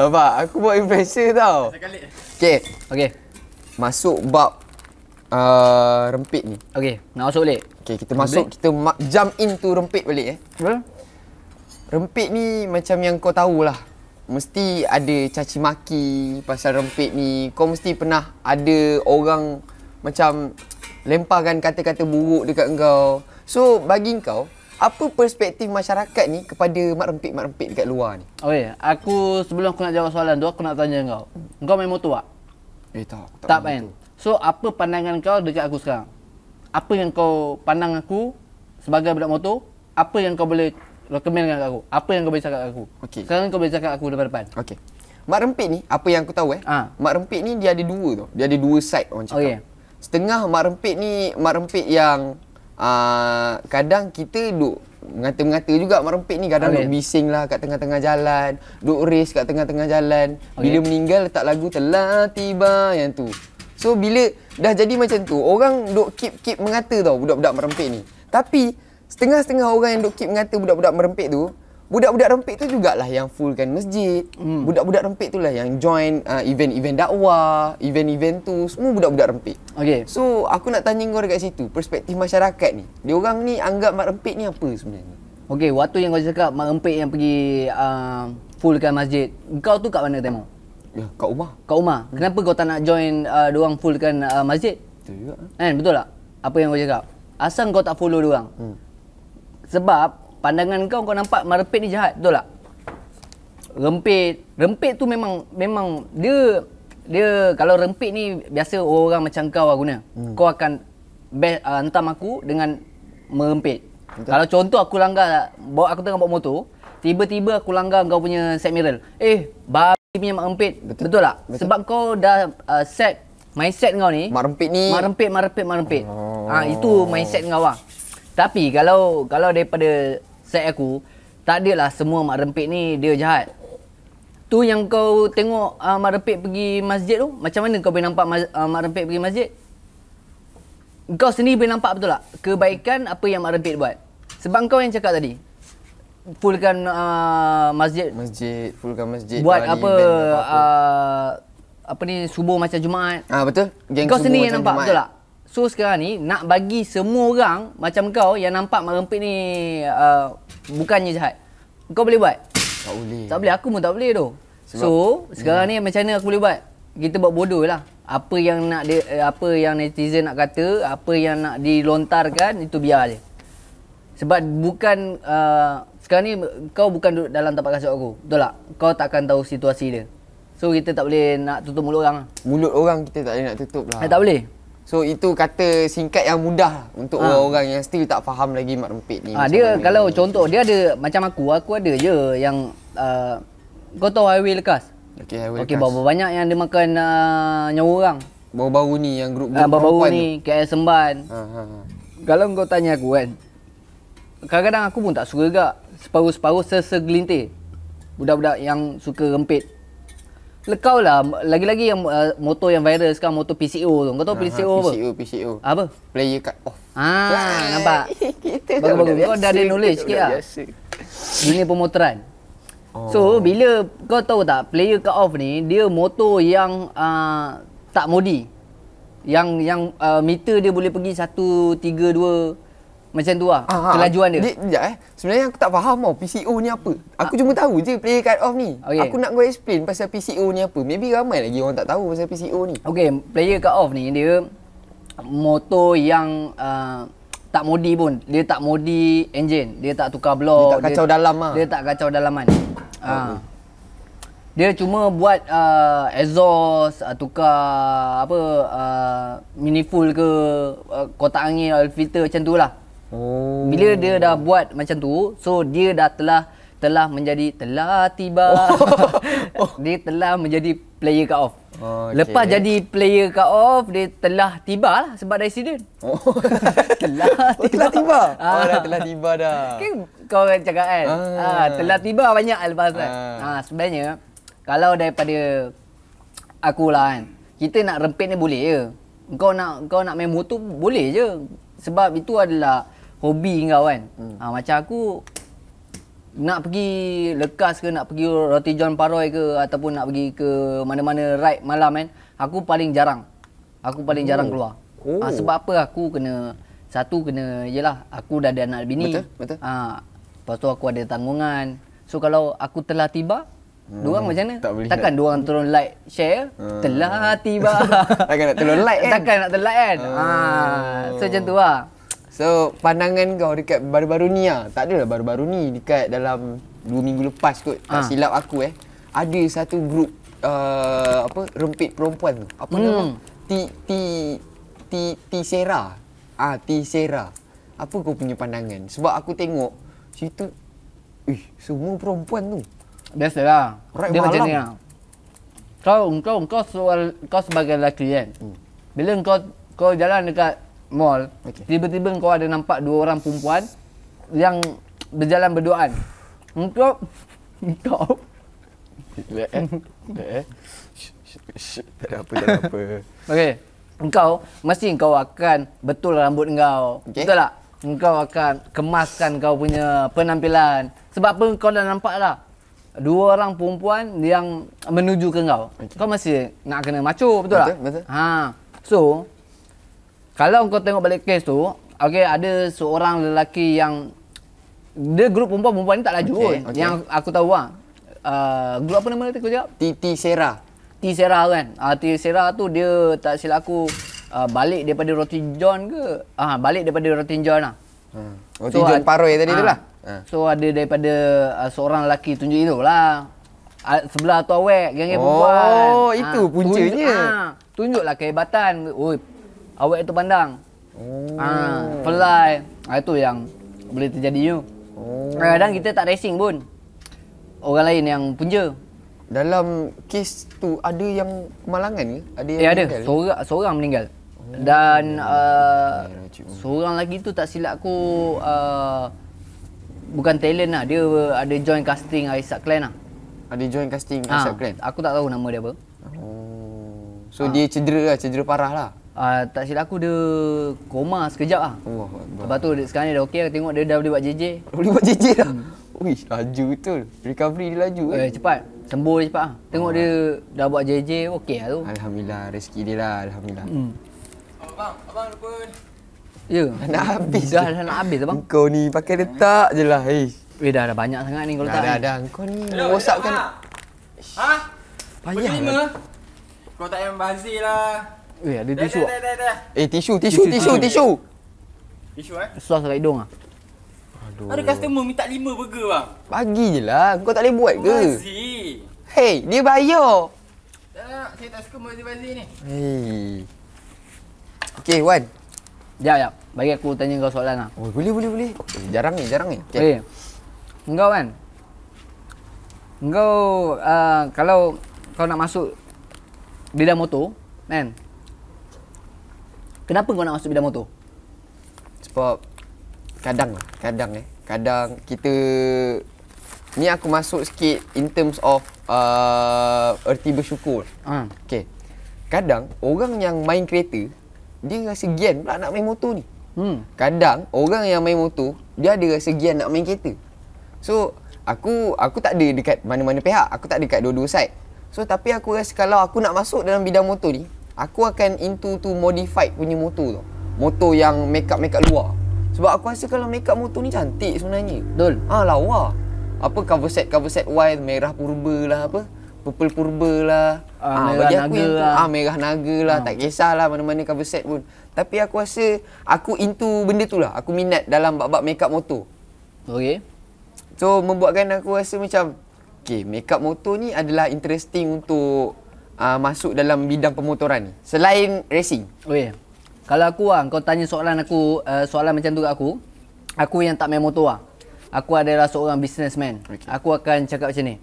Nampak, aku buat influencer tau. Okey, okey. Masuk bab uh, rempit ni. Okey, nak masuk balik. Okey, kita rempit. masuk, kita ma- jump into rempit balik eh. Rempit ni macam yang kau tahulah mesti ada caci maki pasal rempit ni. Kau mesti pernah ada orang macam lemparkan kata-kata buruk dekat engkau. So, bagi kau, apa perspektif masyarakat ni kepada mak rempit-mak rempit dekat luar ni? Oh Okey, ya. aku sebelum aku nak jawab soalan tu, aku nak tanya kau. Kau main motor tak? Eh, tak. tak, tak main. So, apa pandangan kau dekat aku sekarang? Apa yang kau pandang aku sebagai budak motor? Apa yang kau boleh recommend dengan aku. Apa yang kau boleh cakap aku? Okey. Sekarang kau boleh cakap aku depan-depan. Okey. Mak rempit ni apa yang aku tahu eh? Ha. Mak rempit ni dia ada dua tu. Dia ada dua side orang cakap. Okey. Setengah mak rempit ni mak rempit yang uh, kadang kita duk mengata-mengata juga mak rempit ni kadang okay. duk bising lah kat tengah-tengah jalan, duk race kat tengah-tengah jalan. Okay. Bila meninggal letak lagu telah tiba yang tu. So bila dah jadi macam tu, orang duk keep-keep mengata tau budak-budak mak rempit ni. Tapi setengah-setengah orang yang duk keep mengata budak-budak merempit tu budak-budak rempit tu jugalah yang fullkan masjid hmm. budak-budak rempit tu lah yang join uh, event-event dakwah event-event tu semua budak-budak rempit okay. so aku nak tanya kau dekat situ perspektif masyarakat ni dia orang ni anggap mak rempit ni apa sebenarnya Okay, waktu yang kau cakap mak rempit yang pergi uh, fullkan masjid kau tu kat mana temo ya kat rumah kat rumah kenapa kau tak nak join uh, dia orang fullkan uh, masjid betul juga eh, betul tak apa yang kau cakap asal kau tak follow dia orang hmm. Sebab pandangan kau kau nampak merempit ni jahat, betul tak? Rempit, rempit tu memang memang dia dia kalau rempit ni biasa orang macam kau lah guna. Hmm. Kau akan best uh, ah, entam aku dengan merempit. Entah. Kalau contoh aku langgar bawa aku tengah bawa motor, tiba-tiba aku langgar kau punya set mirror. Eh, babi punya mak rempit. Betul, betul tak? Betul. Sebab kau dah uh, set mindset kau ni. Mak rempit ni. Mak rempit, mak rempit, mak rempit. Oh. Ah, oh. ha, itu mindset kau ah. Tapi kalau kalau daripada set aku, tak adalah semua mak rempit ni dia jahat. Tu yang kau tengok uh, mak rempit pergi masjid tu, macam mana kau boleh nampak uh, mak rempit pergi masjid? Kau sendiri boleh nampak betul tak? Kebaikan apa yang mak rempit buat. Sebab kau yang cakap tadi, fullkan uh, masjid. Masjid, fullkan masjid. Buat apa, apa, apa, uh, apa ni, subuh macam Jumaat. Ah betul. Geng kau sendiri yang nampak Jumaat. betul tak? So sekarang ni nak bagi semua orang macam kau yang nampak mak rempit ni uh, bukannya jahat. Kau boleh buat? Tak boleh. Tak boleh, aku pun tak boleh tu. So sekarang ni macam mana aku boleh buat? Kita buat bodoh lah. Apa yang nak dia, eh, apa yang netizen nak kata, apa yang nak dilontarkan itu biar je. Sebab bukan uh, sekarang ni kau bukan duduk dalam tapak kasut aku. Betul tak? Kau tak akan tahu situasi dia. So kita tak boleh nak tutup mulut orang. Mulut orang kita tak boleh nak tutup lah. Eh, tak boleh. So itu kata singkat yang mudah untuk ha. orang-orang yang still tak faham lagi mak rempit ni. Ha, dia mana kalau contoh dia ada macam aku, aku ada je yang uh, kau tahu highway lekas. Okey highway lekas. Okey berapa banyak yang dia makan uh, nyawa orang. Baru-baru ni yang grup grup ha, baru ni tu. KL Semban. Ha, ha, ha. Kalau kau tanya aku kan. Kadang-kadang aku pun tak suka gak separuh-separuh sesegelintir budak-budak yang suka rempit. Lekau lah Lagi-lagi yang uh, Motor yang viral sekarang Motor PCO tu Kau tahu PCO uh-huh, apa? PCO, PCO Apa? Player cut off Haa ah, Nampak? Bagus-bagus *laughs* Kau dah ada knowledge sikit lah Dunia pemotoran oh. So bila Kau tahu tak Player cut off ni Dia motor yang uh, Tak modi Yang yang uh, Meter dia boleh pergi Satu Tiga Dua macam tu lah Aha. Ah. Kelajuan dia, dia Sekejap eh Sebenarnya aku tak faham tau PCO ni apa Aku ha. cuma tahu je Player cut off ni okay. Aku nak kau explain Pasal PCO ni apa Maybe ramai lagi orang tak tahu Pasal PCO ni Okay Player cut off ni Dia Motor yang uh, Tak modi pun Dia tak modi Engine Dia tak tukar blok Dia tak kacau dia, dalam lah Dia tak kacau dalaman oh. Ha dia cuma buat uh, exhaust, uh, tukar apa uh, mini full ke uh, kotak angin oil filter macam tu lah. Oh. Bila dia dah buat macam tu, so dia dah telah telah menjadi telah tiba. Oh. *laughs* Oh. dia telah menjadi player cut off. Oh, okay. Lepas jadi player cut off, dia telah tiba lah sebab ada accident. Oh. *laughs* oh. telah tiba. Oh, telah tiba. Ah. Oh, dah telah tiba dah. Kan kau kan cakap kan? Ah. ah. telah tiba banyak lepas kan? Ah. ah, sebenarnya, kalau daripada aku lah kan, kita nak rempit ni boleh je. Kau nak kau nak main motor boleh je. Sebab itu adalah hobi kau kan. Hmm. Ha, macam aku nak pergi lekas ke nak pergi roti john paroi ke ataupun nak pergi ke mana-mana ride malam kan, aku paling jarang. Aku paling oh. jarang keluar. Ah, oh. Ha, sebab apa aku kena satu kena yalah aku dah ada anak bini. Betul, betul. Ha, lepas tu aku ada tanggungan. So kalau aku telah tiba Hmm, diorang macam mana? Tak Takkan diorang turun like, share? Hmm. Telah tiba. *laughs* Takkan nak turun like *laughs* kan? Takkan nak turun like kan? Oh. Ha, so macam tu lah. So, pandangan kau dekat baru-baru ni lah. Tak adalah baru-baru ni. Dekat dalam 2 minggu lepas kot. Tak ah. silap aku eh. Ada satu grup uh, apa rempit perempuan tu. Apa hmm. nama? Ti Ti Ti Ti Sera. Ah, Ti Sera. Apa kau punya pandangan? Sebab aku tengok situ Ih, semua perempuan tu. Biasalah. Right Dia malam. macam ni lah. Kau, kau, kau, kau, kau sebagai lelaki kan. Hmm. Bila kau, kau jalan dekat mall. Okay. Tiba-tiba kau ada nampak dua orang perempuan yang berjalan berduaan. Engkau engkau Lek eh. Lek eh, eh, eh. Tak apa, tak apa. Okey. Engkau, mesti engkau akan betul rambut engkau. Okay. Betul tak? Engkau akan kemaskan kau punya penampilan. Sebab apa kau dah nampak lah. Dua orang perempuan yang menuju ke engkau. Okay. Kau masih nak kena macho, betul, betul tak? betul. Ha. So, kalau kau tengok balik kes tu, okey ada seorang lelaki yang dia grup perempuan-perempuan ni tak laju okay, pun. Okay. Yang aku tahu lah. Uh, grup apa nama dia kau cakap? Titi Sera. Titi Sera kan. Uh, ah, Titi Sera tu dia tak silap aku uh, balik daripada Roti John ke? Ah uh, balik daripada Roti John lah. Hmm. Roti so, John Paroi tadi uh, tu ah, lah. So ada daripada uh, seorang lelaki tunjuk itu lah. Uh, sebelah tu awek, geng-geng oh, perempuan. Oh, itu uh, puncanya. Tunjuk, uh, tunjuklah kehebatan. Oh, awet itu pandang. Ah, oh. Ah, fly. Ah, itu yang boleh terjadi you. Oh. Kadang-kadang ah, kita tak racing pun. Orang lain yang punja. Dalam kes tu ada yang kemalangan ke? Ada yang eh, ada. meninggal? Seorang, meninggal. Oh. Dan oh. Uh, seorang lagi tu tak silap aku hmm. uh, bukan talent lah. Dia ada join casting Aisak Clan lah. Ada join casting Aisak ha, Clan? Aku tak tahu nama dia apa. Oh. So ha. dia cedera lah, cedera parah lah. Uh, tak silap aku dia koma sekejap ah. Allah. Lepas tu dia, sekarang dia dah okey aku tengok dia dah boleh buat JJ. Boleh buat JJ lah. Wish hmm. laju betul. Recovery dia laju. Eh, eh. cepat. Sembuh dia cepat ah. Tengok Allah. dia dah buat JJ okey lah tu. Alhamdulillah rezeki dia lah alhamdulillah. Hmm. Abang, abang lupa. Ya. Yeah. Nak habis. Dah, dah nak habis abang. Kau ni pakai letak je lah. Eh. Weh dah dah banyak sangat ni kalau dah, tak. Dah dah. Kau ni rosakkan. Ha? Payah. Lah. Kau tak yang bazir lah. Weh, ada tisu. Dah, dah, dah, Eh, tisu, tisu, tisu, tisu. Tisu, tisu. tisu eh? Sos kat hidung ah. Aduh. Ada customer minta 5 burger bang. Bagi je lah. Kau tak boleh buat ke? Bazi. Hey, dia bayar. Tak saya tak suka bazi bazi ni. Hey. Okay, Wan. Jap, jap. Bagi aku tanya kau soalan ah. Oh, boleh, boleh, boleh. Eh, jarang ni, jarang ni. Okay. Hey. Engkau kan. Engkau uh, kalau kau nak masuk bidang motor, kan? Kenapa kau nak masuk bidang motor? Sebab kadang lah, kadang eh. Kadang kita ni aku masuk sikit in terms of uh, erti bersyukur. Hmm. Okay. Kadang orang yang main kereta dia rasa gian pula nak main motor ni. Hmm. Kadang orang yang main motor dia ada rasa gian nak main kereta. So aku aku tak ada dekat mana-mana pihak. Aku tak ada dekat dua-dua side. So tapi aku rasa kalau aku nak masuk dalam bidang motor ni Aku akan into tu modified punya motor tu Motor yang make up-make up luar Sebab aku rasa kalau make up motor ni cantik sebenarnya Betul Ah lawa Apa cover set-cover set white Merah purba lah apa Purple purba lah ah, ah, Merah naga yang, lah ah, Merah naga lah ah. Tak kisahlah mana-mana cover set pun Tapi aku rasa Aku into benda tu lah Aku minat dalam bab-bab make up motor Okay So membuatkan aku rasa macam Okay make up motor ni adalah interesting untuk uh, masuk dalam bidang pemotoran selain racing? Oh Okey. Ya. Kalau aku ah kau tanya soalan aku uh, soalan macam tu kat aku, aku yang tak main motor ah. Aku adalah seorang businessman. Okay. Aku akan cakap macam ni.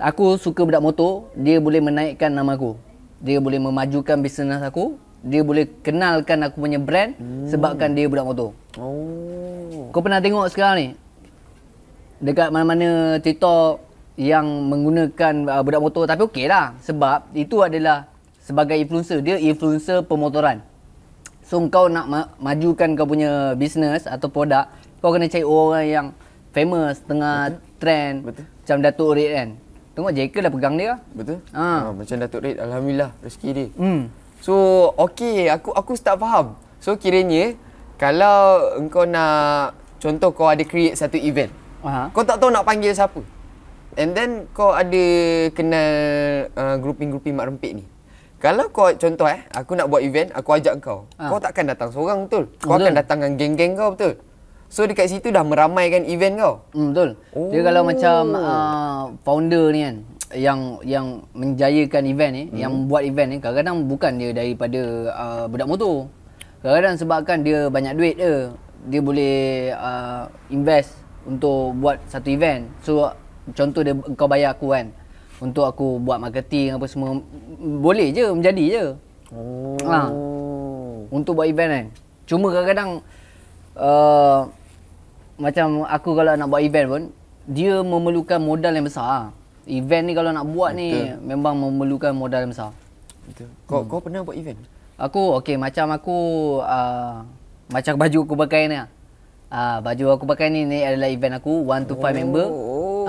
Aku suka budak motor, dia boleh menaikkan nama aku. Dia boleh memajukan bisnes aku. Dia boleh kenalkan aku punya brand hmm. sebabkan dia budak motor. Oh. Kau pernah tengok sekarang ni? Dekat mana-mana TikTok, yang menggunakan uh, budak motor tapi okey lah sebab itu adalah sebagai influencer dia influencer pemotoran so kau nak ma- majukan kau punya bisnes atau produk kau kena cari orang yang famous tengah betul. trend betul macam Datuk Red kan tengok Jeka dah pegang dia betul ha. ha macam Datuk Red alhamdulillah rezeki dia hmm so okey aku aku tak faham so kiranya kalau engkau nak contoh kau ada create satu event Aha. kau tak tahu nak panggil siapa And then kau ada kenal uh, grouping-grouping uh, mak rempit ni. Kalau kau contoh eh, aku nak buat event, aku ajak kau. Ha. Kau takkan datang seorang betul. Kau betul. akan datang dengan geng-geng kau betul. So dekat situ dah meramaikan event kau. Hmm betul. Oh. Dia kalau macam oh. uh, founder ni kan yang yang menjayakan event ni, hmm. yang buat event ni kadang-kadang bukan dia daripada uh, budak motor. Kadang-kadang sebabkan dia banyak duit dia, dia boleh uh, invest untuk buat satu event. So contoh dia kau bayar aku kan untuk aku buat marketing apa semua boleh je menjadi je. Ha. Oh. Ha. Untuk buat event kan. Cuma kadang-kadang uh, macam aku kalau nak buat event pun dia memerlukan modal yang besar. Event ni kalau nak buat Betul. ni memang memerlukan modal yang besar. Betul. Kau hmm. kau pernah buat event? Aku okey macam aku uh, macam baju aku pakai ni. Uh, baju aku pakai ni ni adalah event aku one to five oh. member.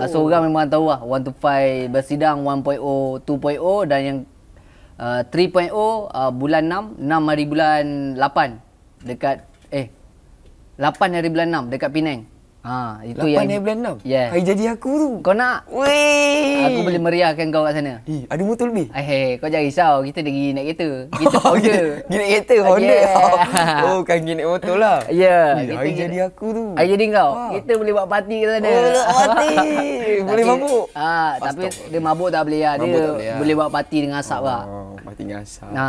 Uh, ah, seorang memang tahu lah One to five bersidang 1.0 2.0 dan yang uh, 3.0 uh, bulan 6 6 hari bulan 8 dekat eh 8 hari bulan 6 dekat Penang Ah, itu 8 yang 8 bulan Yeah. Hari jadi aku tu. Kau nak? Wey. Aku boleh meriahkan kau kat sana. Hi, ada motor lebih. Eh, hey, eh, kau jangan risau. Kita pergi naik kereta. Kita Honda. *laughs* Oh, pergi naik kereta Honda. Yeah. *laughs* oh, kan naik motor lah. *laughs* Ya. Yeah. Hey, hari kita, jadi aku tu. Hari jadi kau. Ha. Kita boleh buat party kat sana. Oh, party. boleh mabuk. Ah, ha, tapi Astaga. dia mabuk tak boleh lah. Dia boleh, ya. boleh buat party dengan asap lah. oh, lah. Party dengan asap. Ha.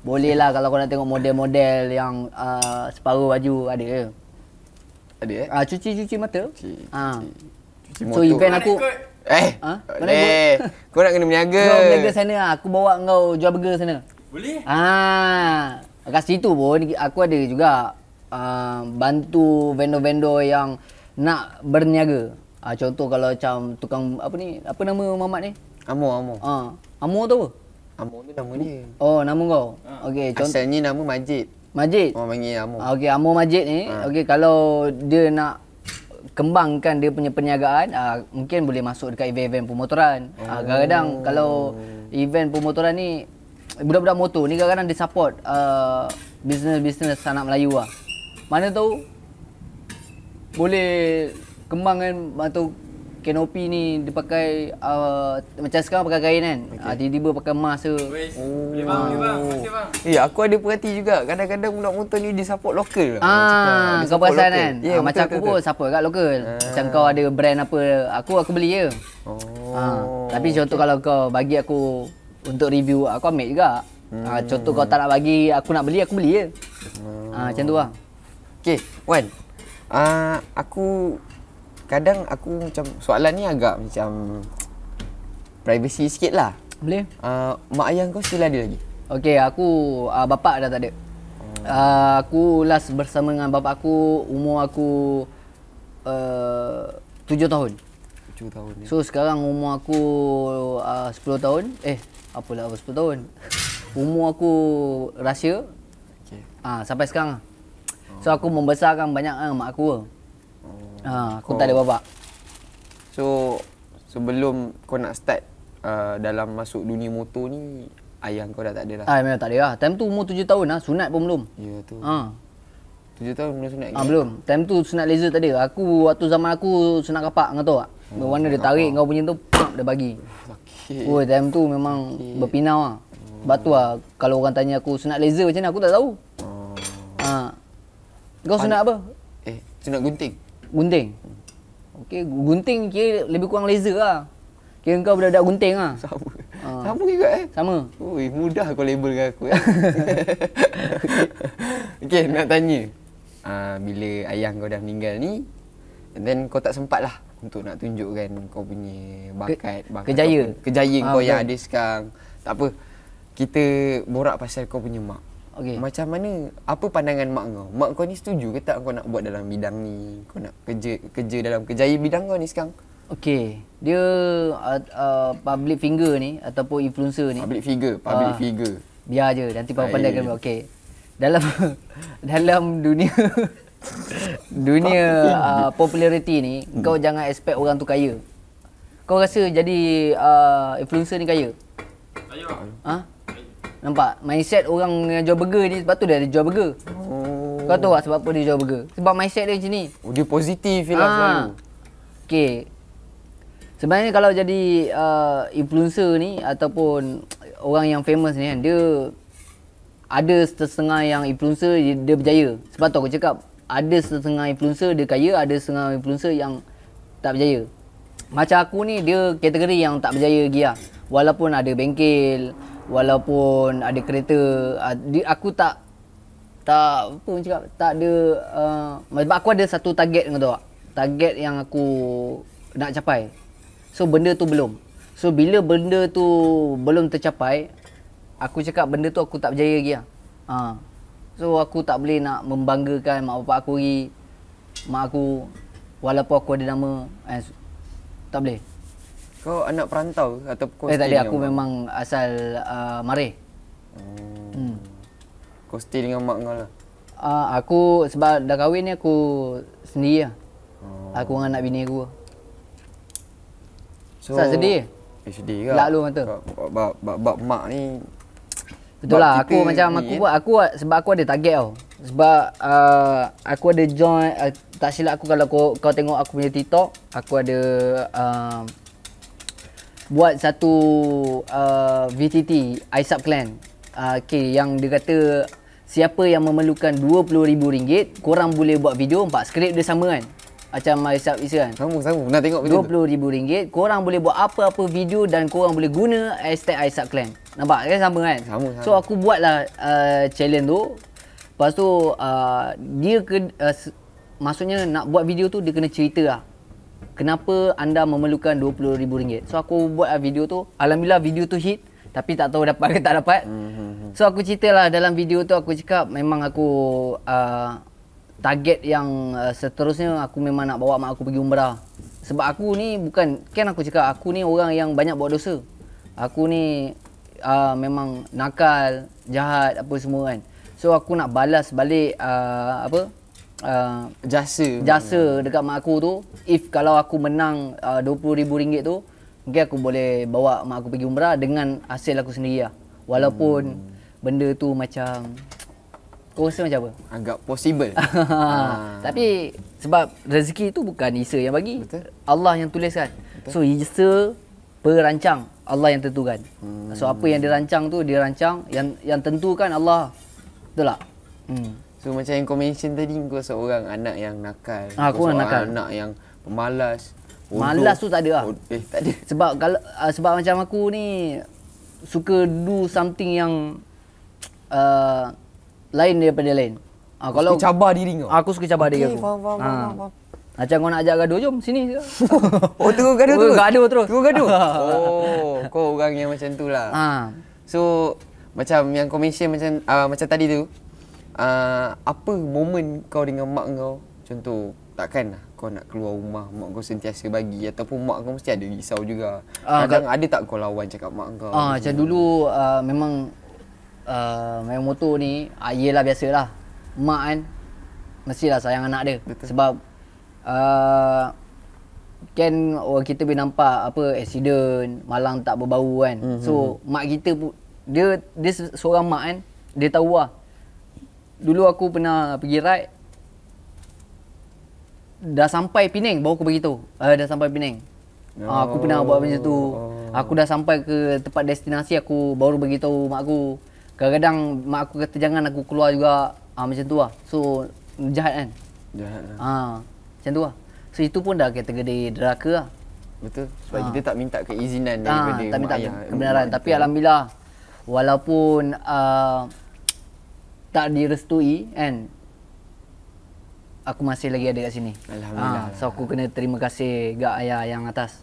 Boleh lah kalau kau nak tengok model-model yang uh, separuh baju ada Adik, eh? Ah, cuci-cuci mata. Cuci, Ha. So event aku Eh, ha? Mana eh, kau nak kena berniaga. Kau berniaga sana, ah. aku bawa kau jual burger sana. Boleh. Ah, kat situ pun aku ada juga bantu vendor-vendor yang nak berniaga. Uh, contoh kalau macam tukang apa ni? Apa nama mamak ni? Amo, Amo. Ah, Amo tu apa? Amo tu nama dia. Oh, nama kau. Uh. Okey, contoh. Asalnya nama Majid. Majid. Oh, panggil Amo. Ah, okey, Amo Majid ni. Ha. Okey, kalau dia nak kembangkan dia punya perniagaan, uh, mungkin boleh masuk dekat event-event pemotoran. Oh. Uh, kadang kalau event pemotoran ni, budak-budak motor ni kadang-kadang dia support uh, bisnes-bisnes anak Melayu lah. Mana tahu, boleh kembangkan atau kanopi ni dia pakai uh, macam sekarang pakai kain kan. Okay. Uh, ah, tiba-tiba pakai mask ke. Oh. Boleh bang, boleh bang. Masih bang. Eh, aku ada perhati juga. Kadang-kadang pula motor ni dia support lokal. Ah, cakap, kau kan? Yeah, ya, uh, macam aku betul. pun support kat lokal. Uh. Macam kau ada brand apa, aku aku beli je. Oh. Uh, tapi contoh okay. kalau kau bagi aku untuk review, aku ambil juga. Hmm. Uh, contoh kau tak nak bagi, aku nak beli, aku beli je. Oh. Ah, hmm. uh, macam tu lah. Okay, Wan. Uh, aku kadang aku macam soalan ni agak macam privacy sikit lah. Boleh. Uh, mak ayah kau still ada lagi? Okay, aku uh, bapak dah tak ada. Uh, aku last bersama dengan bapak aku umur aku eh, tujuh tahun. Tujuh tahun ya. So sekarang umur aku uh, tahun. Eh, apa lah sepuluh tahun. umur aku rahsia. Okay. Ah uh, sampai sekarang. Lah. Hmm. So aku membesarkan banyak uh, mak aku. Ha, aku kau, tak ada bapa. So sebelum kau nak start uh, dalam masuk dunia motor ni ayah kau dah tak ada lah. Ah memang tak ada lah. Time tu umur tujuh tahun lah, sunat pun belum. Ya tu. Ha. tujuh tahun belum sunat. Ah belum. Time tu sunat laser tadi. Aku waktu zaman aku sunat kapak kau tahu Hmm, Berwarna dia tarik kau punya tu, pop dia bagi. Okey. Oh, time tu memang okay. berpinau ah. Sebab tu lah, kalau orang tanya aku sunat laser macam mana, aku tak tahu. Oh. Ha. Kau sunat apa? Eh, sunat gunting. Gunting. Okey, gunting kira lebih kurang laser lah. Kira kau budak-budak gunting lah. Sama. Uh. Sama juga eh. Sama. Ui, mudah kau label dengan aku. Ya. Eh. *laughs* Okey, nak tanya. Uh, bila ayah kau dah meninggal ni, and then kau tak sempat lah untuk nak tunjukkan kau punya bakat. Ke- bakat kejaya. Kau, kejaya uh, kau yang ada sekarang. Tak apa. Kita borak pasal kau punya mak. Okay. Macam mana apa pandangan mak kau? Mak kau ni setuju ke tak kau nak buat dalam bidang ni? Kau nak kerja kerja dalam kejaya bidang kau ni sekarang? Okay. Dia uh, uh, public figure ni ataupun influencer ni. Public figure, public uh, figure. Biar je nanti papa pandangkan kau. Ah, ya, ya, ya. Okay. Dalam *laughs* dalam dunia *laughs* dunia uh, populariti ni hmm. kau jangan expect orang tu kaya. Kau rasa jadi uh, influencer ni kaya? Kaya. Ha? Nampak? Mindset orang yang jual burger ni sebab tu dia ada jual burger. Oh. Kau tahu tak sebab apa dia jual burger? Sebab mindset dia macam ni. Oh, dia positif je ha. lah ah. selalu. Okay. Sebenarnya kalau jadi uh, influencer ni ataupun orang yang famous ni kan, dia ada setengah yang influencer dia, dia berjaya. Sebab tu aku cakap, ada setengah influencer dia kaya, ada setengah influencer yang tak berjaya. Macam aku ni, dia kategori yang tak berjaya lagi lah. Walaupun ada bengkel, walaupun ada kereta ah, aku tak tak apa macam cakap tak ada uh, sebab aku ada satu target dengan tu target yang aku nak capai so benda tu belum so bila benda tu belum tercapai aku cakap benda tu aku tak berjaya lagi lah. ha. so aku tak boleh nak membanggakan mak bapak aku lagi mak aku walaupun aku ada nama eh, tak boleh kau anak perantau atau kau Eh tak ada aku mak? memang asal uh, Mare. Hmm. Oh. hmm. Kau stay dengan mak kau lah. Uh, aku sebab dah kahwin ni aku sendiri lah. Oh. Aku dengan anak bini aku. So, Sat sedih. Eh, sedih ke? Lalu mata. Bab, bab, bab, bab mak ni Betul lah, aku macam eh. aku buat, aku sebab aku ada target tau. Sebab uh, aku ada join, uh, tak silap aku kalau kau, kau tengok aku punya TikTok, aku ada uh, buat satu uh, VTT ISAP clan. Uh, okay, yang dia kata siapa yang memerlukan RM20,000 korang boleh buat video empat skrip dia sama kan macam ISAP Isa kan sama sama pernah tengok video RM20,000 korang boleh buat apa-apa video dan korang boleh guna hashtag ISAP clan nampak kan sama kan sama, sama. so aku buatlah uh, challenge tu lepas tu uh, dia ke, uh, maksudnya nak buat video tu dia kena cerita lah kenapa anda memerlukan rm ringgit? So aku buat lah video tu, Alhamdulillah video tu hit tapi tak tahu dapat ke tak dapat. Mm-hmm. So aku ceritalah dalam video tu aku cakap memang aku uh, target yang uh, seterusnya aku memang nak bawa mak aku pergi umrah. Sebab aku ni bukan, kan aku cakap aku ni orang yang banyak buat dosa. Aku ni uh, memang nakal, jahat apa semua kan. So aku nak balas balik uh, apa uh, jasa jasa hmm. dekat mak aku tu if kalau aku menang uh, rm ringgit tu mungkin aku boleh bawa mak aku pergi umrah dengan hasil aku sendiri lah walaupun hmm. benda tu macam kau rasa macam apa? Anggap possible. ha. *laughs* Tapi sebab rezeki tu bukan Isa yang bagi. Betul. Allah yang tuliskan. Betul. So Isa perancang Allah yang tentukan. Hmm. So apa hmm. yang dirancang tu dirancang yang yang tentukan Allah. Betul tak? Hmm. So macam yang kau mention tadi Kau seorang anak yang nakal ha, Aku orang nakal anak yang malas. untuk, Malas tu tak ada lah Eh tak ada Sebab kalau uh, Sebab macam aku ni Suka do something yang uh, Lain daripada lain uh, kalau, Suka cabar diri kau Aku suka cabar okay, diri aku Okay faham faham, ha. faham faham macam kau nak ajak gaduh, jom sini. *laughs* oh, tunggu gaduh oh, tu? Gaduh terus. Tunggu gaduh? *laughs* Oh, kau orang yang macam tu lah. Ha. So, macam yang kau mention macam, uh, macam tadi tu, uh, apa moment kau dengan mak kau contoh takkan kau nak keluar rumah mak kau sentiasa bagi ataupun mak kau mesti ada risau juga uh, kadang kat, ada tak kau lawan cakap mak kau ah uh, macam hmm. dulu uh, memang uh, main motor ni ayalah uh, biasalah mak kan mestilah sayang anak dia Betul. sebab uh, kan orang kita boleh nampak apa accident malang tak berbau kan mm-hmm. so hmm. mak kita pun dia dia seorang mak kan dia tahu lah dulu aku pernah pergi ride dah sampai Penang baru aku begitu. Uh, ah, dah sampai Penang. Oh. Uh, aku pernah buat macam tu. Oh. Aku dah sampai ke tempat destinasi aku baru begitu mak aku. Kadang-kadang mak aku kata jangan aku keluar juga uh, macam tu lah. So jahat kan? Jahat. Lah. Ah, uh, macam tu lah. So itu pun dah kategori deraka lah. Betul. Sebab uh. kita tak minta keizinan daripada uh, tak minta Kebenaran. Tapi alhamdulillah walaupun uh, tak direstui kan aku masih lagi ada kat sini. Alhamdulillah. Ha, so aku kena terima kasih gak ayah yang atas.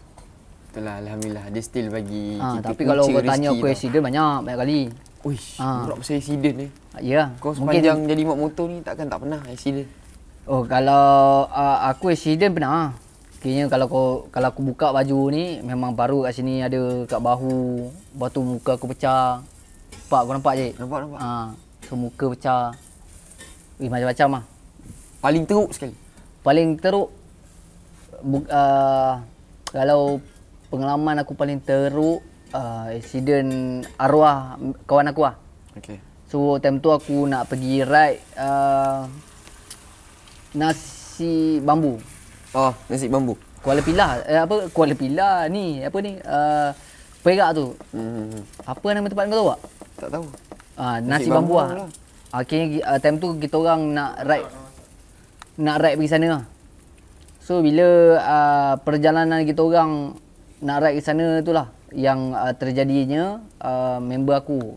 Itulah alhamdulillah dia still bagi ha, ah, kita. Tapi kalau kau tanya aku accident lah. banyak banyak kali. Uish, ha. Ah. berapa saya ni? Ya. Kau sepanjang Mungkin... jadi mak motor ni takkan tak pernah accident. Oh, kalau uh, aku accident pernah. Kayaknya kalau kau kalau aku buka baju ni memang baru kat sini ada kat bahu, batu muka aku pecah. Pak, kau nampak je? Nampak, nampak. Ha. Muka pecah Wih, eh, Macam-macam lah Paling teruk sekali? Paling teruk uh, Kalau pengalaman aku paling teruk uh, Accident arwah kawan aku lah okay. So time tu aku nak pergi ride uh, Nasi bambu Oh nasi bambu Kuala Pilah eh, apa Kuala Pilah ni apa ni uh, Perak tu hmm. hmm, hmm. Apa nama tempat kau tahu tak? Tak tahu Ah, nasi, nasi bambu, bambu ah. lah. Akhirnya okay, uh, time tu kita orang nak ride nak ride pergi sana. So bila uh, perjalanan kita orang nak ride ke sana itulah yang uh, terjadinya uh, member aku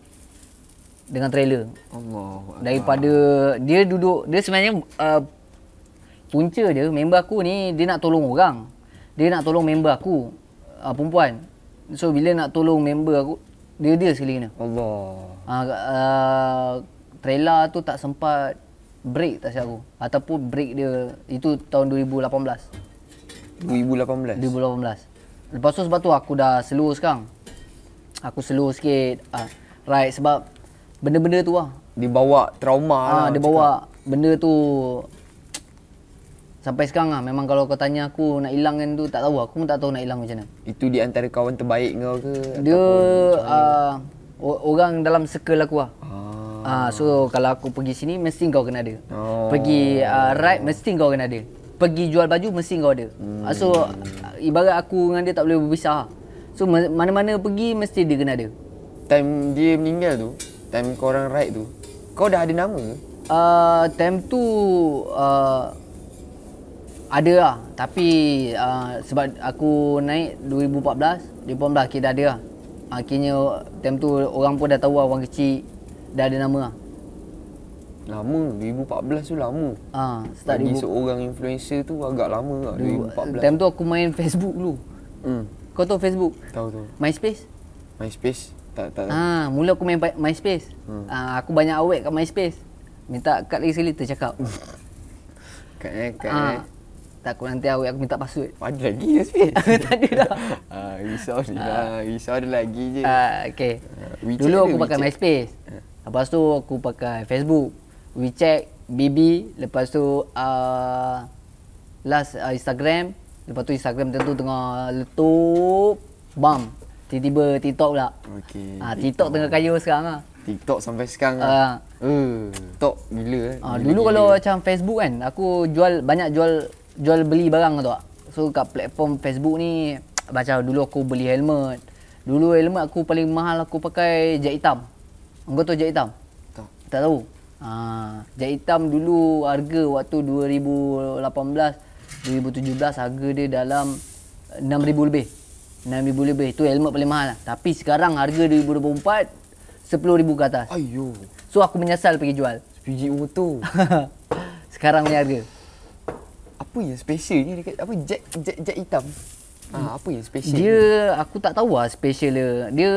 dengan trailer. Allah. Daripada Allah. dia duduk dia sebenarnya uh, punca dia member aku ni dia nak tolong orang. Dia nak tolong member aku uh, perempuan. So bila nak tolong member aku dia dia sekali kena. Allah. Ha, uh, trailer tu tak sempat break tak siap aku. Ataupun break dia itu tahun 2018. 2018. 2018. Lepas tu sebab tu aku dah slow sekarang. Aku slow sikit. Uh, right sebab benda-benda tu lah. Dibawa trauma ha, lah. Dibawa benda tu sampai sekarang lah memang kalau kau tanya aku nak hilang kan tu tak tahu lah. aku pun tak tahu nak hilang macam mana itu di antara kawan terbaik kau ke dia uh, orang dalam circle aku lah ah. uh, so kalau aku pergi sini mesti kau kena ada oh. pergi uh, ride mesti kau kena ada pergi jual baju mesti kau ada hmm. uh, so ibarat aku dengan dia tak boleh berpisah so mana-mana pergi mesti dia kena ada time dia meninggal tu time kau orang ride tu kau dah ada nama ke? Uh, time tu uh, ada lah Tapi uh, Sebab aku naik 2014 2014 okay, dah ada lah Akhirnya Time tu orang pun dah tahu lah Orang kecil Dah ada nama lah Lama 2014 tu lama ha, start Lagi 2000... seorang influencer tu Agak lama lah 2014 Time tu aku main Facebook dulu hmm. Kau tahu Facebook? Tahu tu. MySpace? MySpace? Tak tak, tak. Ah, ha, Mula aku main MySpace hmm. ha, Aku banyak awet kat MySpace Minta kat lagi sekali tercakap *laughs* Kat eh kat eh ha. Tak nanti aku, aku minta password. Ada lagi ke sikit? *laughs* tak ada dah. *laughs* Ah, risau ni lah. Ah. risau ada lagi je. Ah, uh, okey. Uh, Dulu aku pakai WeChat. MySpace. Ah. Lepas tu aku pakai Facebook. WeChat, BB, lepas tu uh, last uh, Instagram. Lepas tu Instagram tentu tengah letup. Bam. Tiba-tiba TikTok pula. Okey. Ah, TikTok, TikTok, tengah kayu sekarang ah. TikTok sampai sekarang lah. ah. Uh, uh, TikTok gila eh. Uh, dulu gila. kalau macam Facebook kan, aku jual banyak jual jual beli barang tu tak. So kat platform Facebook ni baca dulu aku beli helmet. Dulu helmet aku paling mahal aku pakai jet hitam. Engkau tahu jet hitam? Tak. Tak tahu. Ha, jet hitam dulu harga waktu 2018, 2017 harga dia dalam 6000 lebih. 6000 lebih tu helmet paling mahal. Tapi sekarang harga 2024 10000 ke atas. Ayuh. So aku menyesal pergi jual. Sepiji motor. *laughs* sekarang ni harga apa yang special ni dekat apa jet jet jet hitam. Ah ha, apa yang special? Dia ni? aku tak tahu lah special dia. Dia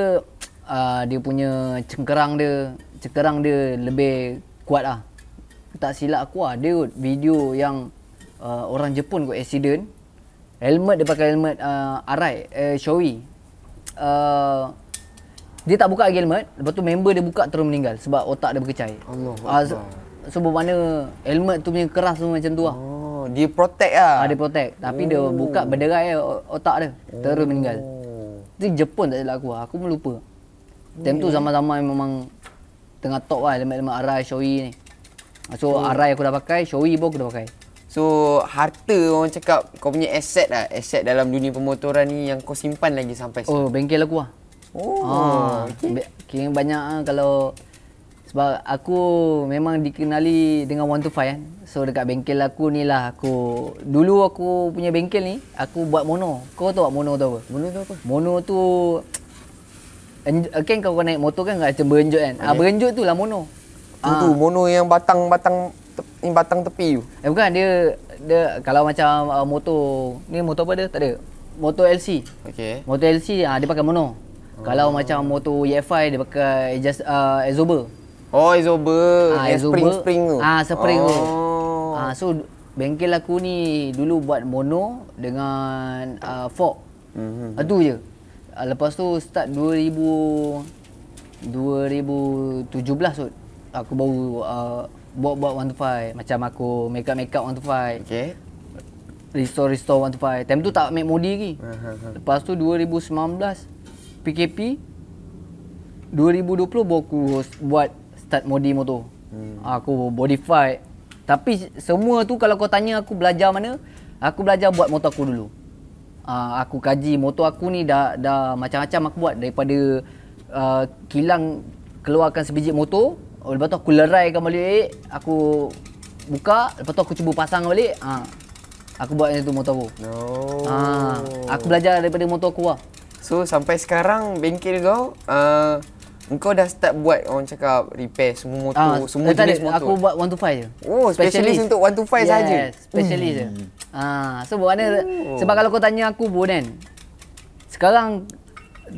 uh, dia punya cengkerang dia, cengkerang dia lebih kuat lah. Tak silap aku lah. Dia video yang uh, orang Jepun kau accident. Helmet dia pakai helmet uh, Arai, uh, eh, Showy. Uh, dia tak buka lagi helmet. Lepas tu member dia buka terus meninggal sebab otak dia berkecai. Allah. Uh, so, so bermakna helmet tu punya keras semua macam tu lah. Oh dia protect lah. Ha, dia protect. Tapi oh. dia buka berderai otak dia. Terus oh. meninggal. Itu Jepun tak silap aku lah. Aku melupa. Time tu zaman-zaman lah. memang tengah top lah lemak-lemak Arai, Shoei ni. Ah, so oh. Arai aku dah pakai, Shoei pun aku dah pakai. So harta orang cakap kau punya aset lah. Aset dalam dunia pemotoran ni yang kau simpan lagi sampai oh, sekarang. Oh bengkel aku lah. Oh, ha, ah, okay. Kira banyak lah kalau sebab aku memang dikenali dengan 1 to 5 kan. So dekat bengkel aku ni lah aku Dulu aku punya bengkel ni Aku buat mono Kau tahu tak mono tu apa? Mono tu apa? Mono tu eh, Kan kau naik motor kan macam berenjut kan ah, okay. ha, Berenjut tu lah mono Itu ah. mono yang batang-batang Yang batang tepi tu Eh bukan dia dia Kalau macam uh, motor Ni motor apa dia? Tak ada Motor LC okay. Motor LC ha, dia pakai mono oh. kalau macam motor EFI dia pakai adjust uh, Azober. Oh, Azober. Ah, Spring spring tu. Ah, spring oh. tu. Oh. Ha, so bengkel aku ni dulu buat mono dengan uh, fork. Mm-hmm. tu je. Uh, lepas tu start 2000 2017 sud aku baru uh, buat buat one to five macam aku make up make up one to five okay. restore restore one to five time tu tak make modi lagi uh-huh. lepas tu 2019 PKP 2020 baru aku host, buat start modi motor hmm. aku body fight tapi semua tu kalau kau tanya aku belajar mana, aku belajar buat motor aku dulu. Uh, aku kaji motor aku ni dah dah macam-macam aku buat daripada uh, kilang keluarkan sebiji motor, oh, lepas tu aku leraikan balik, aku buka, lepas tu aku cuba pasang balik, uh, aku buat macam tu motor aku. No. Uh, aku belajar daripada motor aku lah. So sampai sekarang bengkel kau uh, Engkau dah start buat orang cakap repair semua motor, ah, semua eh, jenis motor. Aku buat 125 je. Oh, specialist, untuk 125 yes, saja. Yes, specialist mm. je. Hmm. Ah, so buat mana? Oh. Sebab kalau kau tanya aku pun kan. Sekarang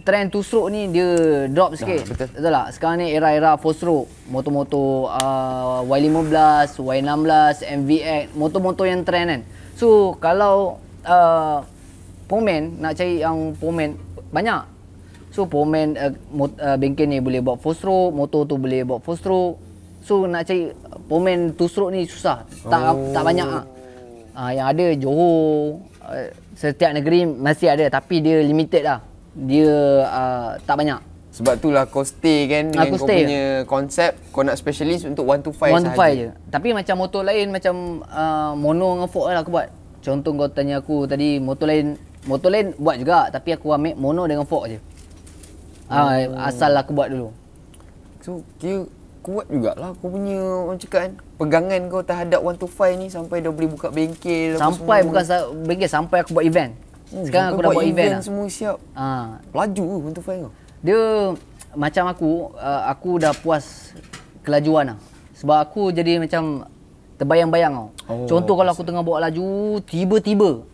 trend two stroke ni dia drop sikit. Nah, betul. betul tak? Sekarang ni era-era four stroke, motor-motor uh, Y15, Y16, MVX, motor-motor yang trend kan. So, kalau uh, ah, Pomen nak cari yang Pomen banyak So pomen uh, mot, uh, bengkel ni boleh buat four stroke, motor tu boleh buat four stroke. So nak cari pomen two stroke ni susah. Tak oh. tak banyak ah. Uh, yang ada Johor, uh, setiap negeri masih ada tapi dia limited lah. Dia uh, tak banyak. Sebab itulah kau stay kan ah, dengan aku stay. kau punya konsep kau nak specialist untuk 1 to 5 sahaja. 1 to 5 je. Tapi macam motor lain macam uh, mono dengan fork lah aku buat. Contoh kau tanya aku tadi motor lain motor lain buat juga tapi aku ambil mono dengan fork je. Ah, oh. asal aku buat dulu. So, kira kuat jugalah aku punya orang cakap kan. Pegangan kau terhadap 125 ni sampai dah boleh buka bengkel. Sampai semua. bukan sa- bengkel, sampai aku buat event. Oh, Sekarang aku dah buat, event, event lah. semua siap. Ha. Laju ke 125 kau? Dia macam aku, ah, aku dah puas kelajuan lah. Sebab aku jadi macam terbayang-bayang tau. Oh, Contoh kalau aku tengah bawa laju, tiba-tiba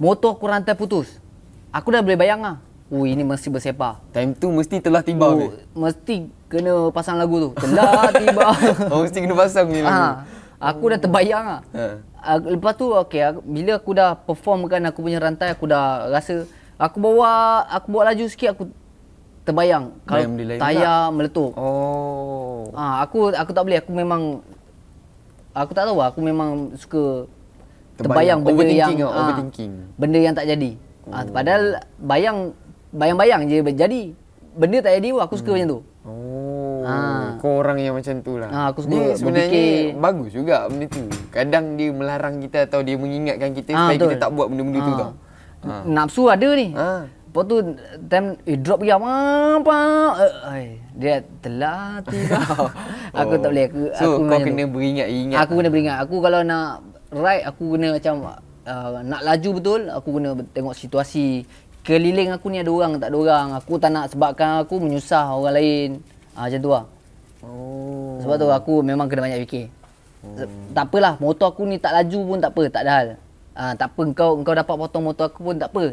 motor aku rantai putus. Aku dah boleh bayang lah. Ui ini mesti bersepa. Time tu mesti telah tiba Ui, Mesti kena pasang lagu tu. Telah *laughs* tiba. oh, mesti kena pasang ni lagu. Ha, aku dah terbayang ah. Ha. Ah, lepas tu okey bila aku dah perform kan, aku punya rantai aku dah rasa aku bawa aku buat laju sikit aku terbayang kalau Lime-lime tayar tak? meletup. Oh. Ha, aku aku tak boleh aku memang aku tak tahu aku memang suka terbayang, terbayang benda yang ha, benda yang tak jadi. Oh. Ha, padahal bayang bayang-bayang je jadi. Benda tak jadi aku suka hmm. macam tu. Oh, ha. kau orang yang macam tu lah. Ha, aku suka dia sebenarnya berfikir. bagus juga benda tu. Kadang dia melarang kita atau dia mengingatkan kita ha, supaya betul. kita tak buat benda-benda ha. tu tau. Ha. Nafsu ada ni. Ha. Lepas tu, time, eh, drop dia. Apa? Ay, eh, dia telah tiba. *laughs* Oh. aku oh. tak boleh. Aku, so, aku kau kena tu. beringat. Ingat aku lah. kena beringat. Aku kalau nak ride, aku kena macam... Uh, nak laju betul aku kena tengok situasi keliling aku ni ada orang tak ada orang aku tak nak sebabkan aku menyusah orang lain ah macam tu lah. oh. sebab tu aku memang kena banyak fikir hmm. tak apalah motor aku ni tak laju pun tak apa tak ada hal ah tak apa kau kau dapat potong motor aku pun tak apa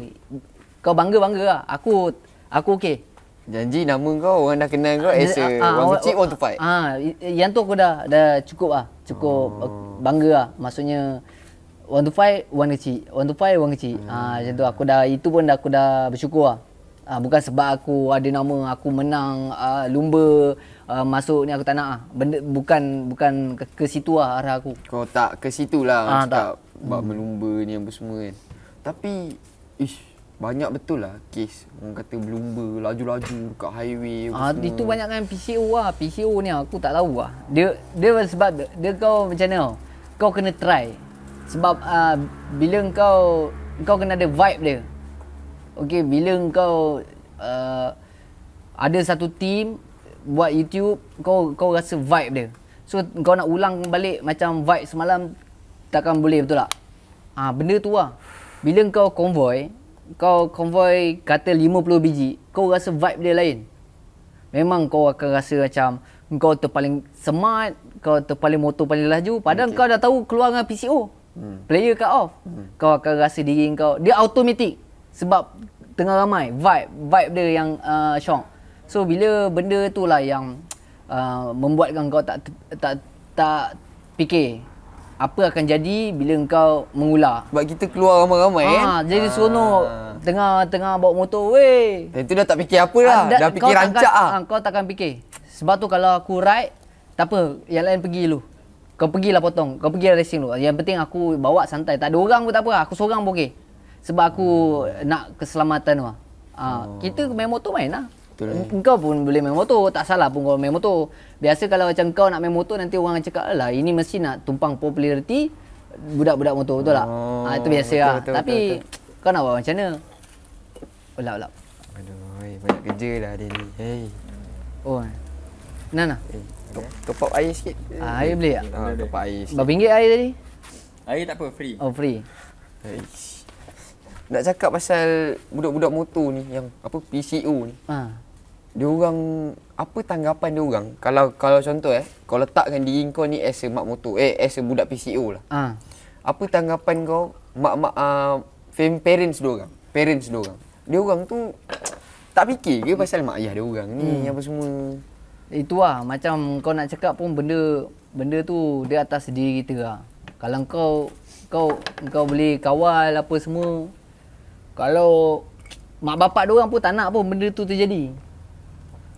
kau bangga-bangga lah. aku aku okey Janji nama kau orang dah kenal kau as a ah, one ah, to cheat one fight. Ah, yang tu aku dah dah cukup ah. Cukup oh. bangga lah. Maksudnya one to five, wang kecil. One to five, wang kecil. Ah, hmm. Ha, macam tu. Aku dah, itu pun dah, aku dah bersyukur lah. Ha, bukan sebab aku ada nama, aku menang uh, lumba uh, masuk ni aku tak nak lah. Benda, bukan bukan ke, ke situ lah arah aku. Kau tak ke situ lah. Ha, tak. Sebab hmm. berlumba ni apa semua kan. Tapi, ish, banyak betul lah kes orang kata berlumba laju-laju dekat highway ah semua. itu banyak kan PCO lah PCO ni aku tak tahu lah dia dia sebab dia, dia kau macam mana kau kena try sebab uh, bila kau kau kena ada vibe dia okey bila kau uh, ada satu team buat YouTube kau kau rasa vibe dia so kau nak ulang balik macam vibe semalam takkan boleh betul tak ah ha, benda tu ah. bila kau convoy kau convoy kata 50 biji kau rasa vibe dia lain memang kau akan rasa macam kau tu paling smart kau tu paling motor paling laju padahal okay. kau dah tahu keluar dengan PCO hmm. player cut off hmm. kau akan rasa diri kau dia automatic. sebab tengah ramai vibe vibe dia yang uh, shock so bila benda tu lah yang *tsk* uh, membuatkan kau tak, tak tak tak fikir apa akan jadi bila kau mengular sebab kita keluar ramai-ramai ha, kan jadi ha. seronok tengah tengah bawa motor weh itu dah tak fikir apa lah ha, dah, fikir rancak lah. ah ha, kau takkan fikir sebab tu kalau aku ride tak apa yang lain pergi dulu kau pergilah potong. Kau pergilah racing dulu. Yang penting aku bawa santai. Tak ada orang pun tak apa. Aku seorang pun okey. Sebab aku hmm. nak keselamatan tu. Ah, ha, oh. kita main motor main lah. Betul. Eh? Kau pun boleh main motor. Tak salah pun kau main motor. Biasa kalau macam kau nak main motor nanti orang cakap lah. Ini mesti nak tumpang populariti budak-budak motor. Betul tak? Oh. Ha, itu biasa lah. betul, lah. Betul, Tapi betul, betul. kau nak buat macam mana? Ulap, ulap. Aduh, banyak kerja lah dia ni. Hey. Oh, eh. Nana. Hey top up air sikit. Ah, air boleh tak? Ha, top up air sikit. Berapa ringgit air tadi? Air tak apa, free. Oh, free. Eish. Nak cakap pasal budak-budak motor ni yang apa PCO ni. Ha. Dia orang apa tanggapan dia orang kalau kalau contoh eh kau letakkan diri kau ni as a mak motor eh as a budak PCO lah. Ha. Apa tanggapan kau mak mak uh, parents dia orang? Parents dia orang. Dia orang tu tak fikir ke pasal mak ayah dia orang ni hmm. apa semua itu lah macam kau nak cakap pun benda benda tu di atas diri kita lah. Kalau kau kau kau boleh kawal apa semua. Kalau mak bapak dia pun tak nak pun benda tu terjadi.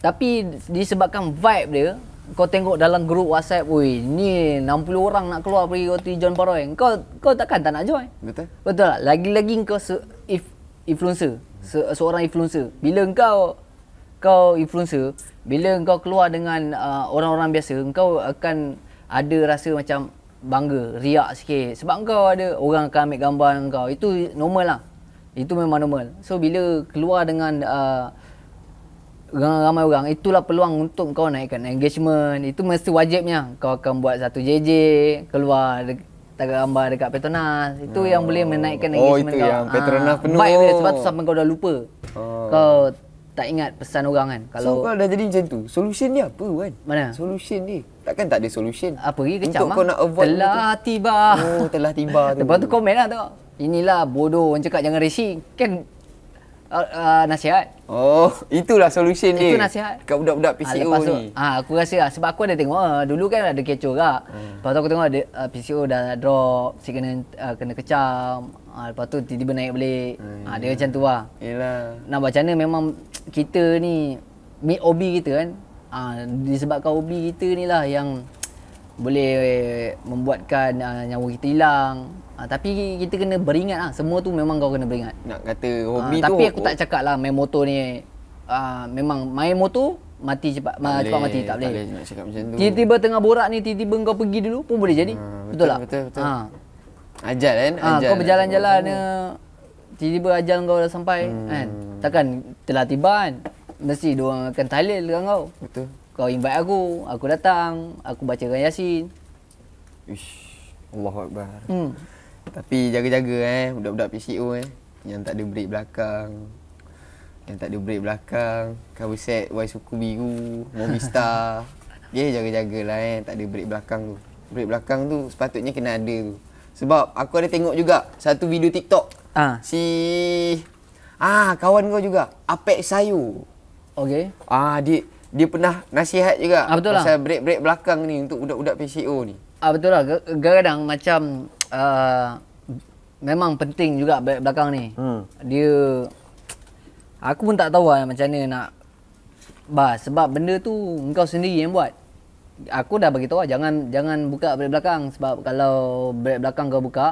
Tapi disebabkan vibe dia, kau tengok dalam grup WhatsApp, "Woi, ni 60 orang nak keluar pergi roti John Baroy." Kau kau takkan tak nak join. Betul. Betul tak? Lagi-lagi kau se- if influencer, se- seorang influencer. Bila kau kau influencer, bila engkau keluar dengan uh, orang-orang biasa engkau akan ada rasa macam bangga riak sikit sebab engkau ada orang akan ambil gambar dengan engkau itu normal lah itu memang normal so bila keluar dengan uh, ramai orang itulah peluang untuk kau naikkan engagement itu mesti wajibnya kau akan buat satu JJ keluar de- gambar dekat Petronas itu oh. yang boleh menaikkan oh, oh, engagement kau oh itu yang ah, Petronas ha, penuh baik, sebab tu sampai kau dah lupa oh. kau tak ingat pesan orang kan kalau so, kalau dah jadi macam tu solution dia apa kan mana solution dia takkan tak ada solution apa pergi kecam untuk ah. kau nak avoid telah tu. tiba oh telah tiba tu lepas tu komen lah tengok inilah bodoh orang cakap jangan racing kan uh, uh, nasihat oh itulah solution dia itu nasihat kat budak-budak PCO ha, ah, tu, ni ha, aku rasa lah sebab aku ada tengok uh, dulu kan ada kecoh kak hmm. lepas tu aku tengok ada uh, PCO dah drop si kena, uh, kena kecam Ha, lepas tu tiba-tiba naik balik. Ha, dia hmm. macam tu lah. Yelah. Nak macam memang kita ni, meet hobi kita kan. Ha, disebabkan hobi kita ni lah yang boleh membuatkan uh, nyawa kita hilang. Ha, tapi kita kena beringat lah. Semua tu memang kau kena beringat. Nak kata hobi ha, tu. Tapi aku tak cakap lah main motor ni. Ha, memang main motor mati cepat tak cepat boleh, mati tak, tak boleh. Tiba-tiba tengah borak ni tiba-tiba kau pergi dulu pun boleh jadi. Ha, betul, betul, tak? betul, betul, betul. Ha. Ajal kan? Ha, ajal. Kau berjalan-jalan ya. Tiba-tiba ajal kau dah sampai hmm. kan? Takkan telah tiba kan? Mesti diorang akan talil dengan kau. Betul. Kau invite aku, aku datang, aku bacakan Yasin. Ish, Allahu Akbar. Hmm. Tapi jaga-jaga eh, budak-budak PCO eh. Yang tak ada break belakang. Yang tak ada break belakang. Kau set Y suku biru, Movistar. *laughs* Ya, yeah, jaga-jagalah eh, tak ada break belakang tu. Break belakang tu sepatutnya kena ada tu. Sebab aku ada tengok juga satu video TikTok. Ha. Si Ah, kawan kau juga. Apek Sayu. Okey. Ah, dia dia pernah nasihat juga ah, betul lah. pasal break-break belakang ni untuk budak-budak PCO ni. Ah, betul lah. Kadang-kadang macam uh, memang penting juga break belakang ni. Hmm. Dia aku pun tak tahu lah macam mana nak bah sebab benda tu engkau sendiri yang buat aku dah bagi tahu lah, jangan jangan buka brek belakang sebab kalau brek belakang kau buka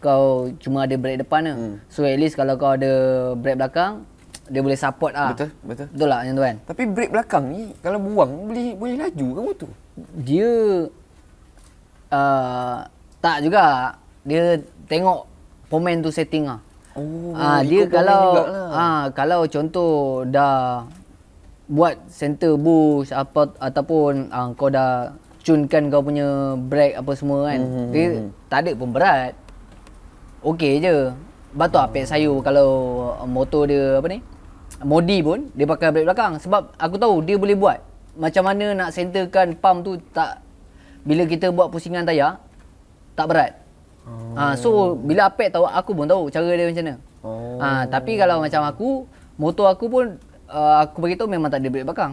kau cuma ada brek depan hmm. So at least kalau kau ada brek belakang dia boleh support ah. Betul, betul. Betul lah yang tu kan. Tapi brek belakang ni kalau buang boleh boleh laju ke motor? Dia uh, tak juga. Dia tengok pemain tu setting lah. oh, ah. Oh, uh, dia kalau ah uh, kalau contoh dah buat center bush apa ataupun uh, kau dah tunekan kau punya break apa semua kan. Mm-hmm. Dia hmm, hmm. tak ada pun berat. Okey je. Batu apek sayu kalau ah, motor dia apa ni? Modi pun dia pakai brake belakang sebab aku tahu dia boleh buat. Macam mana nak centerkan pump tu tak bila kita buat pusingan tayar tak berat. Oh. Ha, so bila apek tahu aku pun tahu cara dia macam mana. Oh. Ha, tapi kalau macam aku motor aku pun uh, aku bagi tahu memang tak ada belakang. bakang.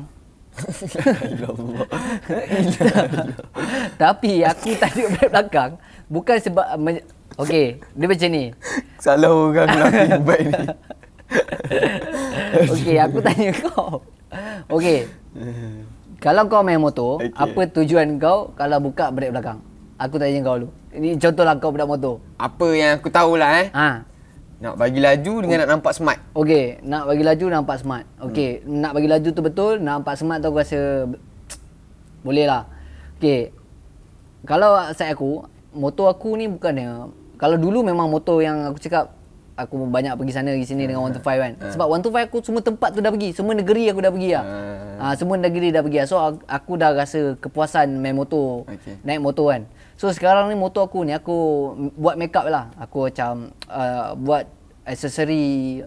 *laughs* Tapi aku tak ada belakang belakang bukan sebab okey, dia macam ni. Salah orang nak *laughs* ni. okey, aku tanya kau. Okey. Kalau kau main motor, okay. apa tujuan kau kalau buka brek belakang? Aku tanya kau dulu. Ini contohlah kau budak motor. Apa yang aku tahulah eh. Ha. Nak bagi laju dengan nak nampak smart. Okey, nak bagi laju nampak smart. Okey, hmm. nak bagi laju tu betul, nak nampak smart tu aku rasa boleh lah. Okey. Kalau saya aku, motor aku ni bukan ya. kalau dulu memang motor yang aku cakap aku banyak pergi sana pergi sini uh, dengan 125 hmm. kan. Uh. Sebab 125 aku semua tempat tu dah pergi, semua negeri aku dah pergi lah. Uh. Ha, semua negeri dah pergi lah. So aku dah rasa kepuasan main motor, okay. naik motor kan. So sekarang ni motor aku ni aku buat makeup lah. Aku macam uh, buat aksesori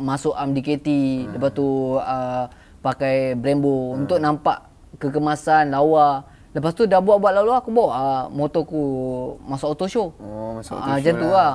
masuk arm DKT hmm. lepas tu uh, pakai Brembo hmm. untuk nampak kekemasan lawa. Lepas tu dah buat-buat lalu aku bawa uh, motor aku masuk auto show. Oh masuk ah, auto uh, show. Ah macam tu lah. lah.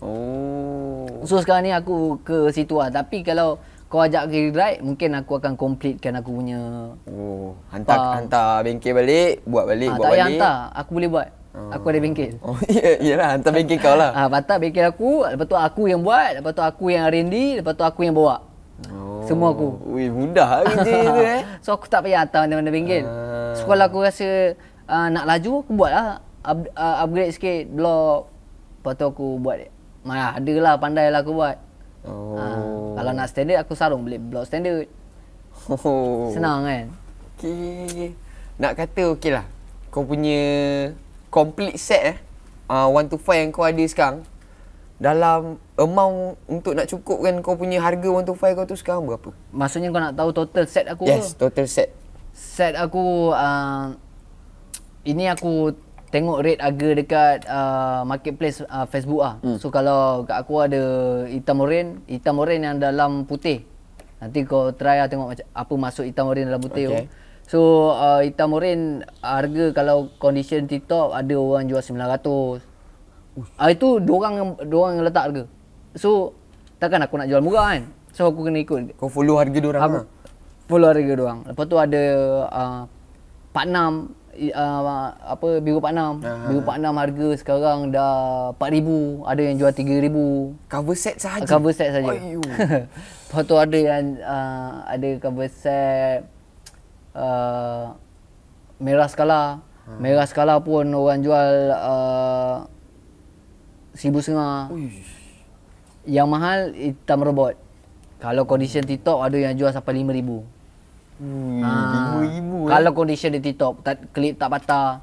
Oh. So sekarang ni aku ke situ lah tapi kalau kau ajak pergi ride mungkin aku akan completekan aku punya oh hantar apa. hantar bengkel balik buat balik ha, buat tak balik tak hantar aku boleh buat Oh. Aku ada bengkel. Oh, *laughs* ya, iyalah, hantar bengkel kau lah. Ah, ha, patah bengkel aku, lepas tu aku yang buat, lepas tu aku yang R&D, lepas tu aku yang bawa. Oh. Semua aku. Wih, mudah lah kerja *laughs* tu eh. So aku tak payah hantar mana-mana bengkel. Uh. Ah. So aku rasa uh, nak laju, aku buatlah Up, uh, upgrade sikit blok. Lepas tu aku buat. Mana ada lah pandai lah aku buat. Oh. Ha, kalau nak standard aku sarung beli blok standard. Oh. Senang kan? Okay. Nak kata okay lah. Kau punya complete set eh. Uh, one to five yang kau ada sekarang. Dalam amount untuk nak cukupkan kau punya harga one to five kau tu sekarang berapa? Maksudnya kau nak tahu total set aku yes, Yes, total set. Set aku... Uh, ini aku tengok rate harga dekat uh, marketplace uh, Facebook ah. Hmm. So kalau kat aku ada hitam oren, hitam oren yang dalam putih. Nanti kau try lah tengok macam apa masuk hitam oren dalam putih okay. So uh, hitam oren harga kalau condition tip ada orang jual 900. Ah itu diorang diorang yang letak harga. So takkan aku nak jual murah kan. So aku kena ikut. Kau follow harga diorang ah. Lah. Follow harga diorang. Lepas tu ada uh, Uh, apa biru Pak Nam. Uh-huh. Biru Pak Nam harga sekarang dah empat ribu ada yang jual 3000. Cover set saja. Uh, cover set saja. *laughs* patut ada yang uh, ada cover set uh, merah skala. Uh-huh. Merah skala pun orang jual a uh, 1000 setengah. Yang mahal hitam robot. Kalau condition tito ada yang jual sampai lima ribu Ui, ribu ah. ha, eh. Kalau condition dia tip tak clip tak patah.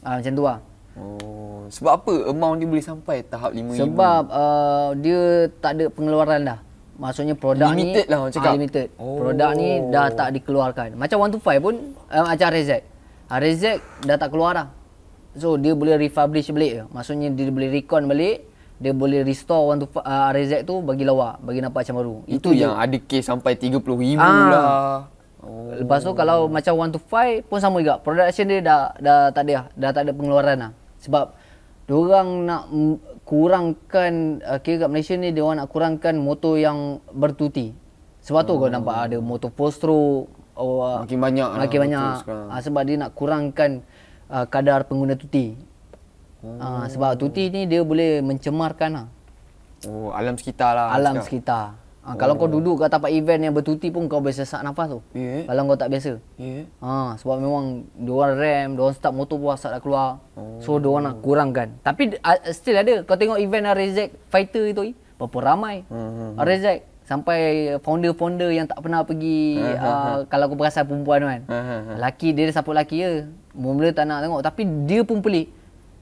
Ha, macam tu lah. Oh, sebab apa amount dia boleh sampai tahap 5000? Sebab uh, dia tak ada pengeluaran dah. Maksudnya produk ni limited lah cakap. Ha, Oh. Produk ni dah tak dikeluarkan. Macam 125 pun uh, macam Rezek. Rezek dah tak keluar dah. So dia boleh refurbish balik. Maksudnya dia boleh recon balik dia boleh restore one to uh, RZ tu bagi lawa bagi nampak macam baru itu, itu yang je. ada case sampai 30000 ah. lah Oh. Lepas tu kalau macam one to five pun sama juga. Production dia dah dah tak ada dah tak ada pengeluaran lah. Sebab orang nak kurangkan uh, kira kat Malaysia ni dia orang nak kurangkan motor yang bertuti. Sebab tu oh. kau nampak ada motor Postro oh, uh, makin banyak lah makin lah banyak uh, sebab dia nak kurangkan uh, kadar pengguna tuti. Ah, oh. Uh, sebab tuti ni dia boleh mencemarkan lah. Oh, alam sekitar lah. Alam sekitar. sekitar. Ha, kalau oh. kau duduk kat tempat event yang bertuti pun kau boleh sesak nafas tu. Yeah. Kalau kau tak biasa. Yeah. Ha, sebab memang diorang rem, diorang start motor pun asap dah keluar. Oh. So diorang nak kurangkan. Tapi uh, still ada. Kau tengok event uh, Rezek Fighter itu. Eh, berapa ramai. Mm-hmm. Hmm, ah, Rezek. Hmm. Sampai founder-founder yang tak pernah pergi. Uh-huh. Uh, kalau kau perasan perempuan kan. Uh-huh. Laki dia dia support laki je. Mula tak nak tengok. Tapi dia pun pelik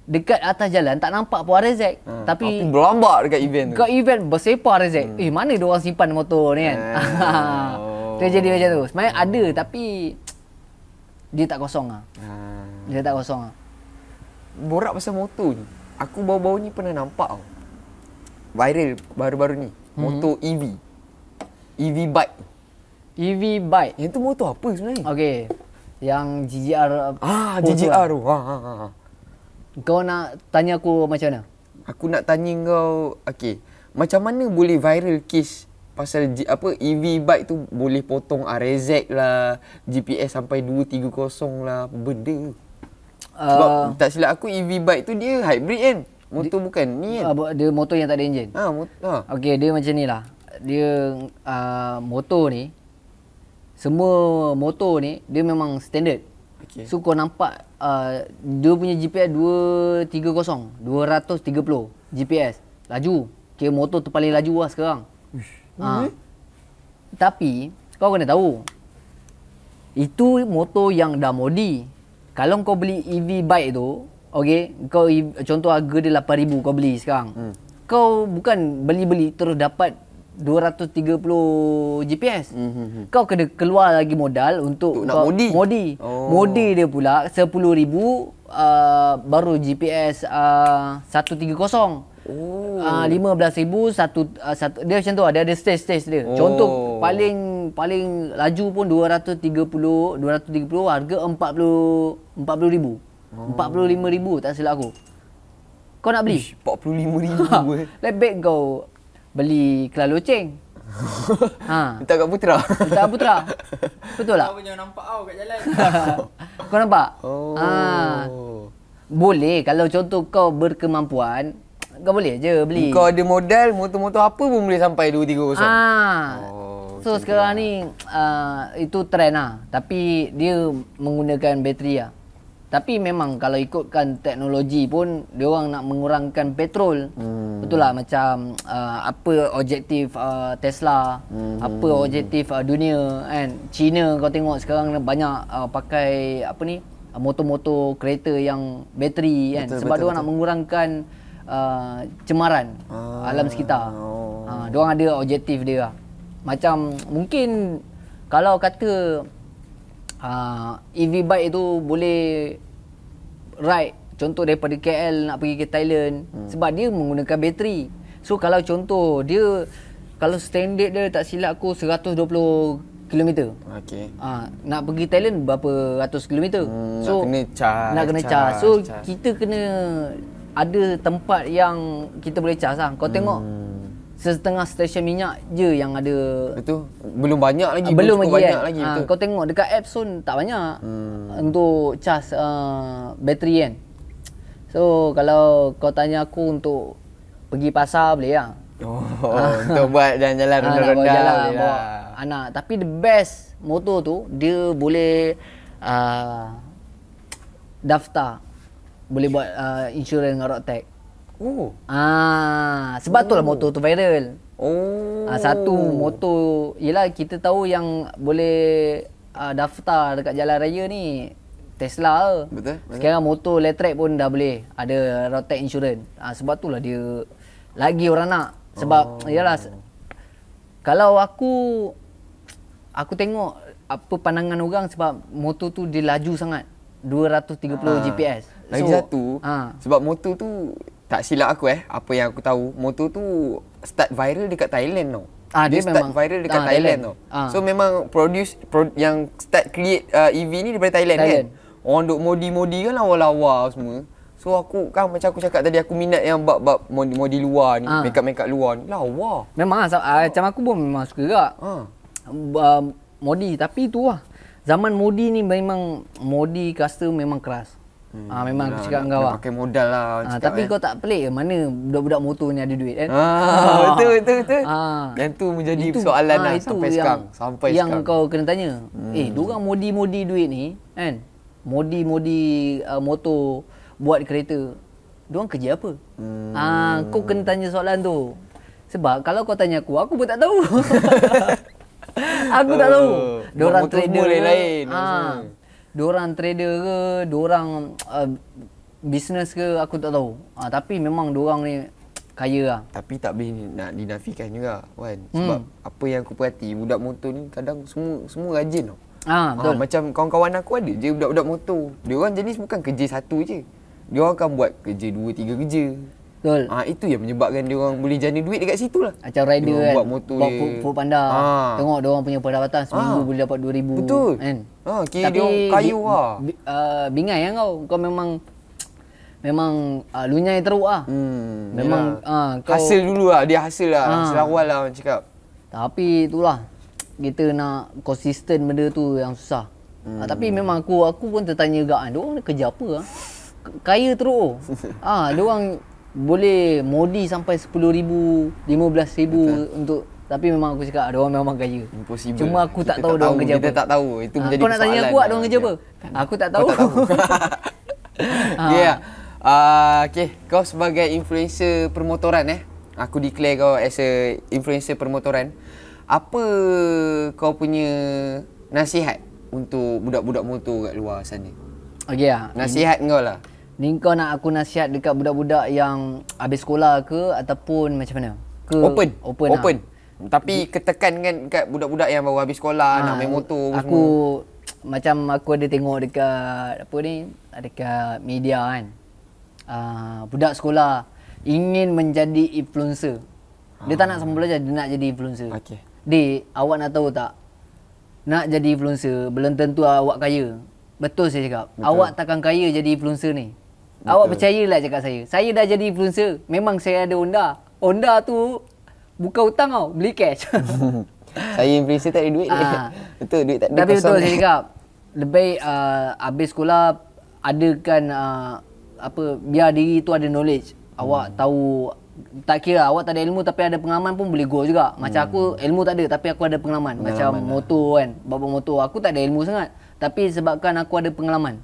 dekat atas jalan tak nampak pun Rezek. Hmm. Tapi aku berlambak dekat event tu. Dekat event bersepah Rezek. Hmm. Eh mana dia orang simpan motor ni kan? Hmm. oh. *laughs* jadi macam tu. Sebenarnya hmm. ada tapi dia tak kosong ah. Hmm. Dia tak kosong ah. Borak pasal motor ni. Aku baru-baru ni pernah nampak tau. Viral baru-baru ni. Hmm. Motor EV. EV bike. EV bike. Yang tu motor apa sebenarnya? Okey. Yang GGR. Ah, GGR. Ah. Ha ha ha. ha. Kau nak tanya aku macam mana? Aku nak tanya kau, okey. Macam mana boleh viral case pasal apa EV bike tu boleh potong RZ lah, GPS sampai 230 lah, benda. Uh, tak silap aku EV bike tu dia hybrid kan. Motor di, bukan ni kan. Uh, dia motor yang tak ada enjin. Ah, motor. Ha. Ah. Okey, dia macam ni lah. Dia uh, motor ni semua motor ni dia memang standard. Okay. So kau nampak uh, dia punya GPS 230, 230 GPS. Laju. Kira motor tu paling laju lah sekarang. Uish. Ha. mm Tapi, kau kena tahu. Itu motor yang dah modi. Kalau kau beli EV bike tu, okay, kau contoh harga dia RM8,000 kau beli sekarang. Mm. Kau bukan beli-beli terus dapat 230 GPS. Mm-hmm. Kau kena keluar lagi modal untuk, untuk kau modi. Modi. Oh. modi dia pula 10,000 uh, baru GPS uh, 130. Oh. Uh, 15,000 satu uh, dia macam tu ada ada stage-stage dia. Oh. Contoh paling paling laju pun 230 230 harga 40 40,000. Oh. 45,000 tak silap aku. Kau nak beli? 45,000. *laughs* Eh. Lebih kau beli kelah loceng. *laughs* ha. Minta kat Putra. kita kat Putra. *laughs* Betul tak? Kau jangan nampak kau kat jalan. *laughs* kau nampak? Oh. Ha. Boleh kalau contoh kau berkemampuan, kau boleh je beli. Kau ada modal, motor-motor apa pun boleh sampai 230. Ha. Oh, so sekarang lah. ni uh, itu trend lah. Tapi dia menggunakan bateri lah tapi memang kalau ikutkan teknologi pun dia orang nak mengurangkan petrol. Hmm. Betul lah macam uh, apa objektif uh, Tesla, hmm. apa objektif uh, dunia kan. China kau tengok sekarang banyak uh, pakai apa ni uh, motor-motor kereta yang bateri kan? betul, kan sebab betul, dia orang nak mengurangkan uh, cemaran ah. alam sekitar. oh. uh, dia orang ada objektif dia. Lah. Macam mungkin kalau kata uh, ha, EV bike tu boleh ride contoh daripada KL nak pergi ke Thailand hmm. sebab dia menggunakan bateri. So kalau contoh dia kalau standard dia tak silap aku 120 km. Okey. Ah nak pergi Thailand berapa ratus kilometer? Hmm, so nak kena charge. Nak kena charge. charge. So charge. kita kena ada tempat yang kita boleh charge lah. Kau tengok hmm setengah stesen minyak je yang ada betul belum banyak lagi belum lagi banyak kan? lagi ha, kau tengok dekat app pun tak banyak hmm. untuk cas uh, eh, bateri kan so kalau kau tanya aku untuk pergi pasar boleh lah oh *laughs* untuk buat jalan-jalan rendah-rendah ha, ya. tapi the best motor tu dia boleh uh, daftar boleh buat uh, ah, insurans dengan Rocktech Oh. Ah, sebab oh. tu lah oh. motor tu viral. Oh. Ah, satu motor ialah kita tahu yang boleh ah, daftar dekat jalan raya ni Tesla ke. Betul, betul. Sekarang motor elektrik pun dah boleh ada road tax insurance. Ah, sebab tu lah dia lagi orang nak sebab oh. ialah kalau aku aku tengok apa pandangan orang sebab motor tu dia laju sangat 230 ah. GPS. Lagi so, satu ah. sebab motor tu tak silap aku eh apa yang aku tahu motor tu start viral dekat Thailand tau. Ah dia, dia memang start viral dekat ah, Thailand, Thailand tau. Ah. So memang produce pro, yang start create uh, EV ni daripada Thailand, kan? Thailand. kan. Orang duk modi-modi kan lawa-lawa semua. So aku kan macam aku cakap tadi aku minat yang bab-bab modi-modi luar ni, ah. makeup-makeup luar ni. Lawa. Memang ah, ah macam aku pun memang suka juga. Ah. Uh, modi tapi tu lah. Zaman modi ni memang modi custom memang keras. Hmm. Ah memang aku cakap dengan kau. Pakai lah, Ah, tapi kan. kau tak pelik ke mana budak-budak motor ni ada duit kan? Ah, ah, betul betul betul. Ah. Yang tu menjadi itu, soalan lah ah, lah itu sampai sekarang. Sampai yang sekarang. Yang kau kena tanya. Hmm. Eh, diorang modi-modi duit ni kan? Modi-modi uh, motor buat kereta. Diorang kerja apa? Hmm. Ah, kau kena tanya soalan tu. Sebab kalau kau tanya aku, aku pun tak tahu. *laughs* aku tak tahu. Oh. Diorang trader lain. Ah. Semua dia orang trader ke dia orang uh, business ke aku tak tahu ha, tapi memang dia orang ni kaya lah. tapi tak boleh nak dinafikan juga kan hmm. sebab hmm. apa yang aku perhati budak motor ni kadang semua semua rajin tau ha, betul. ha macam kawan-kawan aku ada je budak-budak motor dia orang jenis bukan kerja satu je dia orang akan buat kerja dua tiga kerja Betul. Ah itu yang menyebabkan dia orang boleh jana duit dekat situ lah. Macam rider dia kan. Buat motor dia. Buat food panda. Ha. Ah. Tengok dia orang punya pendapatan seminggu ha. boleh dapat 2000 Betul. Ha, kira Tapi, dia kayu lah. Bi, uh, bingai kan kau. Kau memang Memang uh, lunyai teruk lah. Hmm, Memang yeah. uh, kau... Hasil dulu lah. Dia hasil lah. Ha. Hasil lah orang cakap. Tapi itulah. Kita nak konsisten benda tu yang susah. Hmm. Uh, tapi memang aku aku pun tertanya juga. Dia orang kerja apa? Lah? Kaya teruk. *laughs* ah, dia orang boleh modi sampai 10 ribu, 15 ribu untuk tapi memang aku cakap ada orang memang kaya. Impossible. Cuma aku tak kita tahu dia kerja kita apa. Kita tak tahu. Itu ah, menjadi soalan. Kau nak tanya aku ada orang kerja apa? Ya. aku tak tahu. Tak tahu. *laughs* *laughs* Yeah. Ya. Uh, okay. kau sebagai influencer permotoran eh. Aku declare kau as a influencer permotoran. Apa kau punya nasihat untuk budak-budak motor kat luar sana? Okay lah. Nasihat kau lah. Ni kau nak aku nasihat dekat budak-budak yang habis sekolah ke ataupun macam mana? Ke open. Open. Lah? Open. Ha? Tapi ketekan kan dekat budak-budak yang baru habis sekolah ha, nak main motor aku, semua. Aku macam aku ada tengok dekat apa ni? Dekat media kan. Uh, budak sekolah ingin menjadi influencer. Dia ha. tak nak ah. sambung jadi nak jadi influencer. Okey. Di awak nak tahu tak? Nak jadi influencer belum tentu awak kaya. Betul saya cakap. Betul. Awak takkan kaya jadi influencer ni. Betul. Awak percayalah cakap saya. Saya dah jadi influencer. Memang saya ada Honda. Honda tu buka hutang tau. Beli cash. *laughs* saya influencer tak ada duit. Ha. *laughs* Betul, duit tak ada. Tapi betul saya cakap. *laughs* Lebih uh, habis sekolah, adakan uh, apa, biar diri tu ada knowledge. Awak hmm. tahu tak kira awak tak ada ilmu tapi ada pengalaman pun boleh go juga. Macam hmm. aku ilmu tak ada tapi aku ada pengalaman. Macam dah. motor kan, bawa motor. Aku tak ada ilmu sangat tapi sebabkan aku ada pengalaman.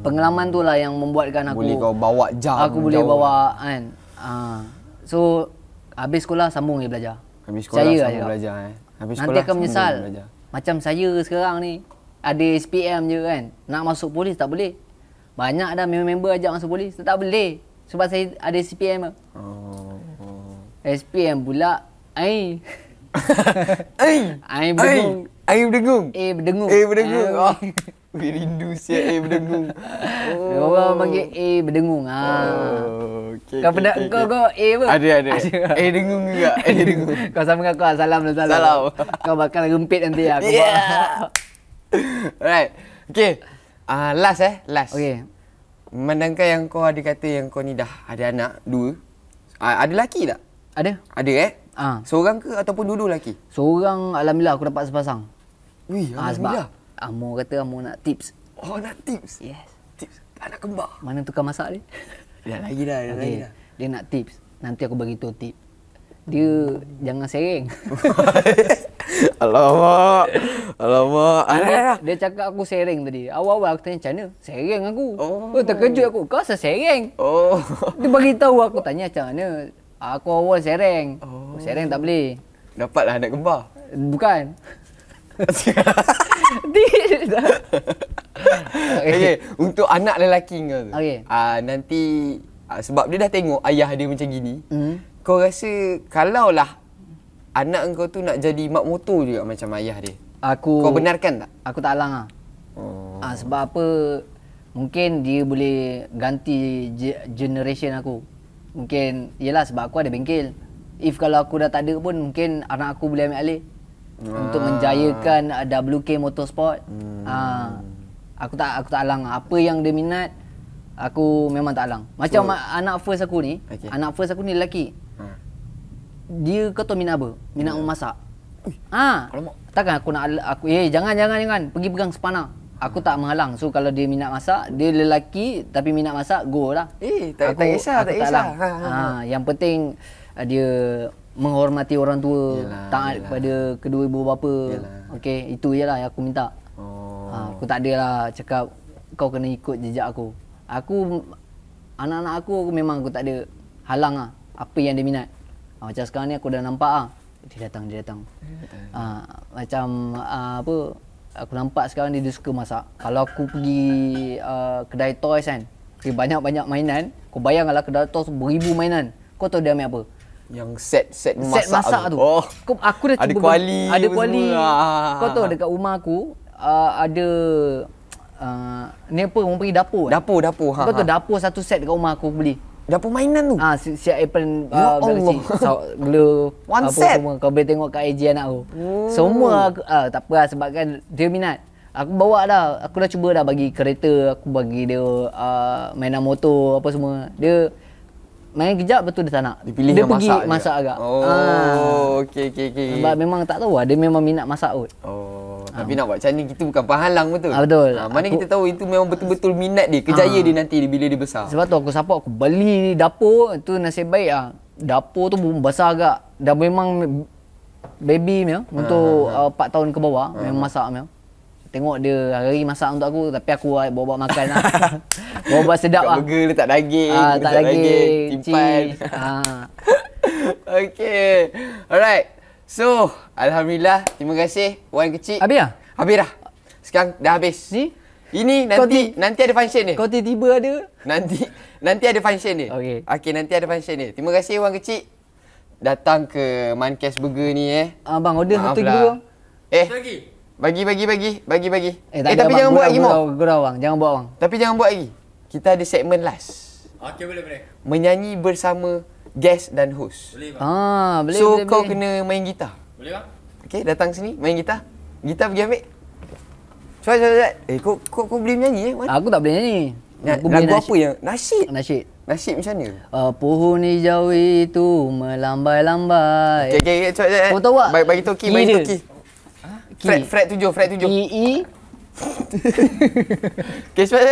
Pengalaman tu lah yang membuatkan aku Boleh kau bawa jam Aku jauh. boleh bawa kan uh, So Habis sekolah sambung je belajar Habis sekolah saya sambung juga. belajar eh habis Nanti akan menyesal Macam saya sekarang ni Ada SPM je kan Nak masuk polis tak boleh Banyak dah member-member ajak masuk polis Tak boleh Sebab saya ada SPM oh, SPM pula ai, *laughs* ai, ai berdengung ai berdengung Eh berdengung Eh berdengung Weh rindu siap A eh, berdengung. Oh. *laughs* Orang panggil A berdengung. Ha. Oh, okay, kau pernah okay, kau okay. kau A apa? Ada ada. *laughs* ada. A dengung juga. A dengung. *laughs* Kau sama dengan kau ah. salam dan salam. Salam. Kau bakal rempit nanti ah, ya. Aku yeah. Alright. Okay. Uh, last eh. Last. Okay. Mandangkan yang kau ada kata yang kau ni dah ada anak dua. Uh, ada lelaki tak? Ada. Ada eh? Ha. Seorang ke ataupun dua-dua lelaki? Seorang Alhamdulillah aku dapat sepasang. Wih, Alhamdulillah. Ha, Amor kata Amor nak tips. Oh, nak tips? Yes. Tips anak kembar. Mana tukar masak dia? Dah lagi dah, dah lagi dah. Dia nak tips. Nanti aku bagi tu tip. Dia hmm. jangan sering. *laughs* Alamak. Alamak. Alamak. Ah, dia, cakap aku sering tadi. Awal-awal aku tanya, "Cana? Sering aku." Oh. oh, terkejut aku. Kau asal sering? Oh. Dia bagi tahu aku tanya, "Cana? Aku awal sering." Oh. Sering tak boleh. Dapatlah anak kembar. Bukan deal dah. okay. okay. untuk anak lelaki kau tu. Ah, Uh, nanti uh, sebab dia dah tengok ayah dia macam gini. Mm. Kau rasa lah anak kau tu nak jadi mak motor juga macam ayah dia. Aku Kau benarkan tak? Aku tak alang ah. Oh. Uh, sebab apa? Mungkin dia boleh ganti generation aku. Mungkin yelah sebab aku ada bengkel. If kalau aku dah tak ada pun mungkin anak aku boleh ambil alih ah. untuk menjayakan ah. ah, WK Motorsport. Hmm. Ah. Aku tak aku tak alang apa yang dia minat. Aku memang tak alang. Macam so, anak first aku ni, okay. anak first aku ni lelaki. Ha. Dia kau tu minat apa? Minat yeah. memasak. Ha. Kalau takkan aku nak aku eh jangan jangan jangan pergi pegang sepana. Aku tak menghalang. So kalau dia minat masak, dia lelaki tapi minat masak, go lah. Eh, tak aku, tak kisah, tak kisah. Ha, ha, ha. yang penting dia menghormati orang tua, yalah, taat yalah. pada kedua ibu bapa. Okey, itu ialah yang aku minta. Oh. Ha, aku tak adalah cakap kau kena ikut jejak aku. Aku anak-anak aku memang aku tak ada halang lah apa yang dia minat. Ha, macam sekarang ni aku dah nampak ah dia datang dia datang. Eh. Ha, macam ha, apa aku nampak sekarang ni dia suka masak. Kalau aku pergi uh, kedai toys kan, banyak-banyak mainan, kau bayangkanlah kedai toys beribu mainan. Kau tahu dia ambil apa? yang set set masak, set masak tu. Oh. Aku, aku dah cuba ada kuali. Ada ah, ah, kuali. Ah, kau tahu dekat rumah aku uh, ada uh, ni apa orang pergi dapur. Eh? Dapur, dapur. Ha, kau tahu ha. dapur satu set dekat rumah aku beli. Dapur mainan tu? Ah, si, si Apple uh, oh, Galaxy. So, glue, One apa, set? Semua. Kau boleh tengok kat IG anak aku. Hmm. Semua aku, uh, tak apa lah, sebab kan dia minat. Aku bawa dah, aku dah cuba dah bagi kereta, aku bagi dia uh, mainan motor apa semua. Dia main kejap betul dia tak nak. Dia, pilih dia pergi masak, masak agak. Oh, ha. okey okey okey. Sebab memang tak tahu lah, dia memang minat masak kot. Oh, ah. tapi nak buat macam ni kita bukan penghalang betul. Ha, betul. Ha, mana aku, kita tahu itu memang betul-betul minat dia, kejaya ha. dia nanti bila dia besar. Sebab tu aku support aku beli dapur tu nasib baik ah. Dapur tu pun besar agak. Dah memang baby punya ha. untuk ha. Uh, 4 tahun ke bawah ha. memang masak punya. Tengok dia hari-hari masak untuk aku Tapi aku bawa-bawa makan lah *laughs* Bawa-bawa sedap lah Burger letak daging ah, Letak daging, daging Simpan ah. *laughs* Okay Alright So Alhamdulillah Terima kasih Wan kecil Habis lah? Habis dah Sekarang dah habis Ni? Ini nanti nanti ada function dia. Kau tiba-tiba ada. Nanti nanti ada function dia. Okey. Okey nanti ada function dia. Terima kasih Wan kecil datang ke Mancast Burger ni eh. Abang order satu lah. dua. Eh. Lagi. Bagi bagi bagi bagi bagi. Eh, eh tapi jangan buat lagi mau. Gurau bang, jangan buat bang. Tapi jangan buat lagi. Kita ada segmen last. Okey boleh boleh. Menyanyi bersama guest dan host. Boleh bang. Ah, boleh so, boleh. So kau boleh. kena main gitar. Boleh bang. Okey, datang sini main gitar. Gitar pergi ambil. Cuba cuba cuba. Eh kau kau kau boleh menyanyi eh? Man? Aku tak boleh nyanyi. Ya, Aku Lagu nasyid. apa yang? Nasyid. Nasyid. Nasib macam ni. Uh, ah, pohon jauh itu melambai-lambai. Okey okey okay, cuba cuba. Kau tahu tak? Bagi toki, bagi toki. Fret, fret tujuh, fret tujuh. E, E. Okay, sebab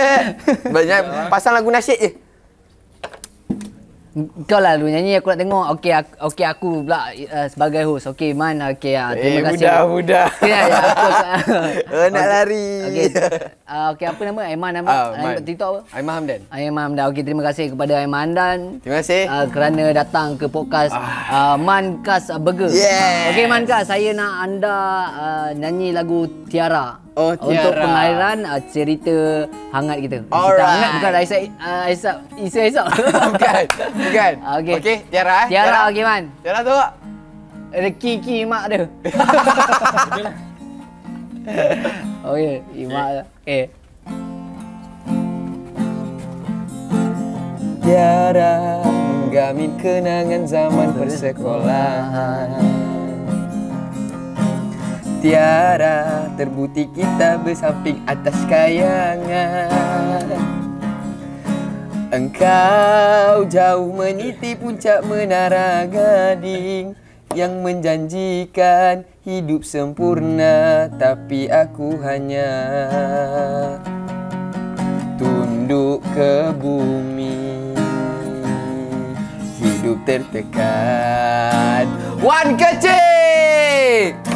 Banyak pasang lagu nasyid je kau lah lu nyanyi aku nak tengok okey aku, okay, aku pula uh, sebagai host okey man okey uh, terima hey, eh, kasih mudah mudah *laughs* ya, ya aku *laughs* oh, nak lari okey uh, ah, okay, apa nama Aiman nama uh, TikTok apa Aiman Hamdan Aiman Hamdan okey terima kasih kepada Aiman Hamdan terima kasih uh, kerana datang ke podcast uh, Man Kas Burger yes. okey Man Kas saya nak anda uh, nyanyi lagu Tiara Oh, tiara. Untuk pengairan uh, cerita hangat kita. Cerita hangat bukan Aisyah, uh, Aisyah, isu Aisyah. *laughs* bukan, bukan. *laughs* Okey, okay, Tiara. Eh. Tiara, tiara. okey man. Tiara tu. Ada kiki mak dia. okey, imak. Okey. Tiara, gamit kenangan zaman persekolahan mutiara Terbukti kita bersamping atas kayangan Engkau jauh meniti puncak menara gading Yang menjanjikan hidup sempurna Tapi aku hanya tunduk ke bumi Hidup tertekan One kecil!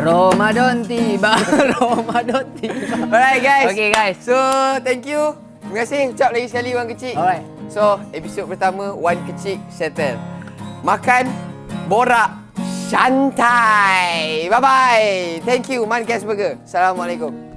Ramadan tiba. *laughs* Ramadan tiba. Alright guys. Okay guys. So thank you. Terima kasih ucap lagi sekali Wan Kecik. Alright. So episod pertama Wan Kecik settle. Makan, borak, santai. Bye bye. Thank you Man Kes Burger. Assalamualaikum.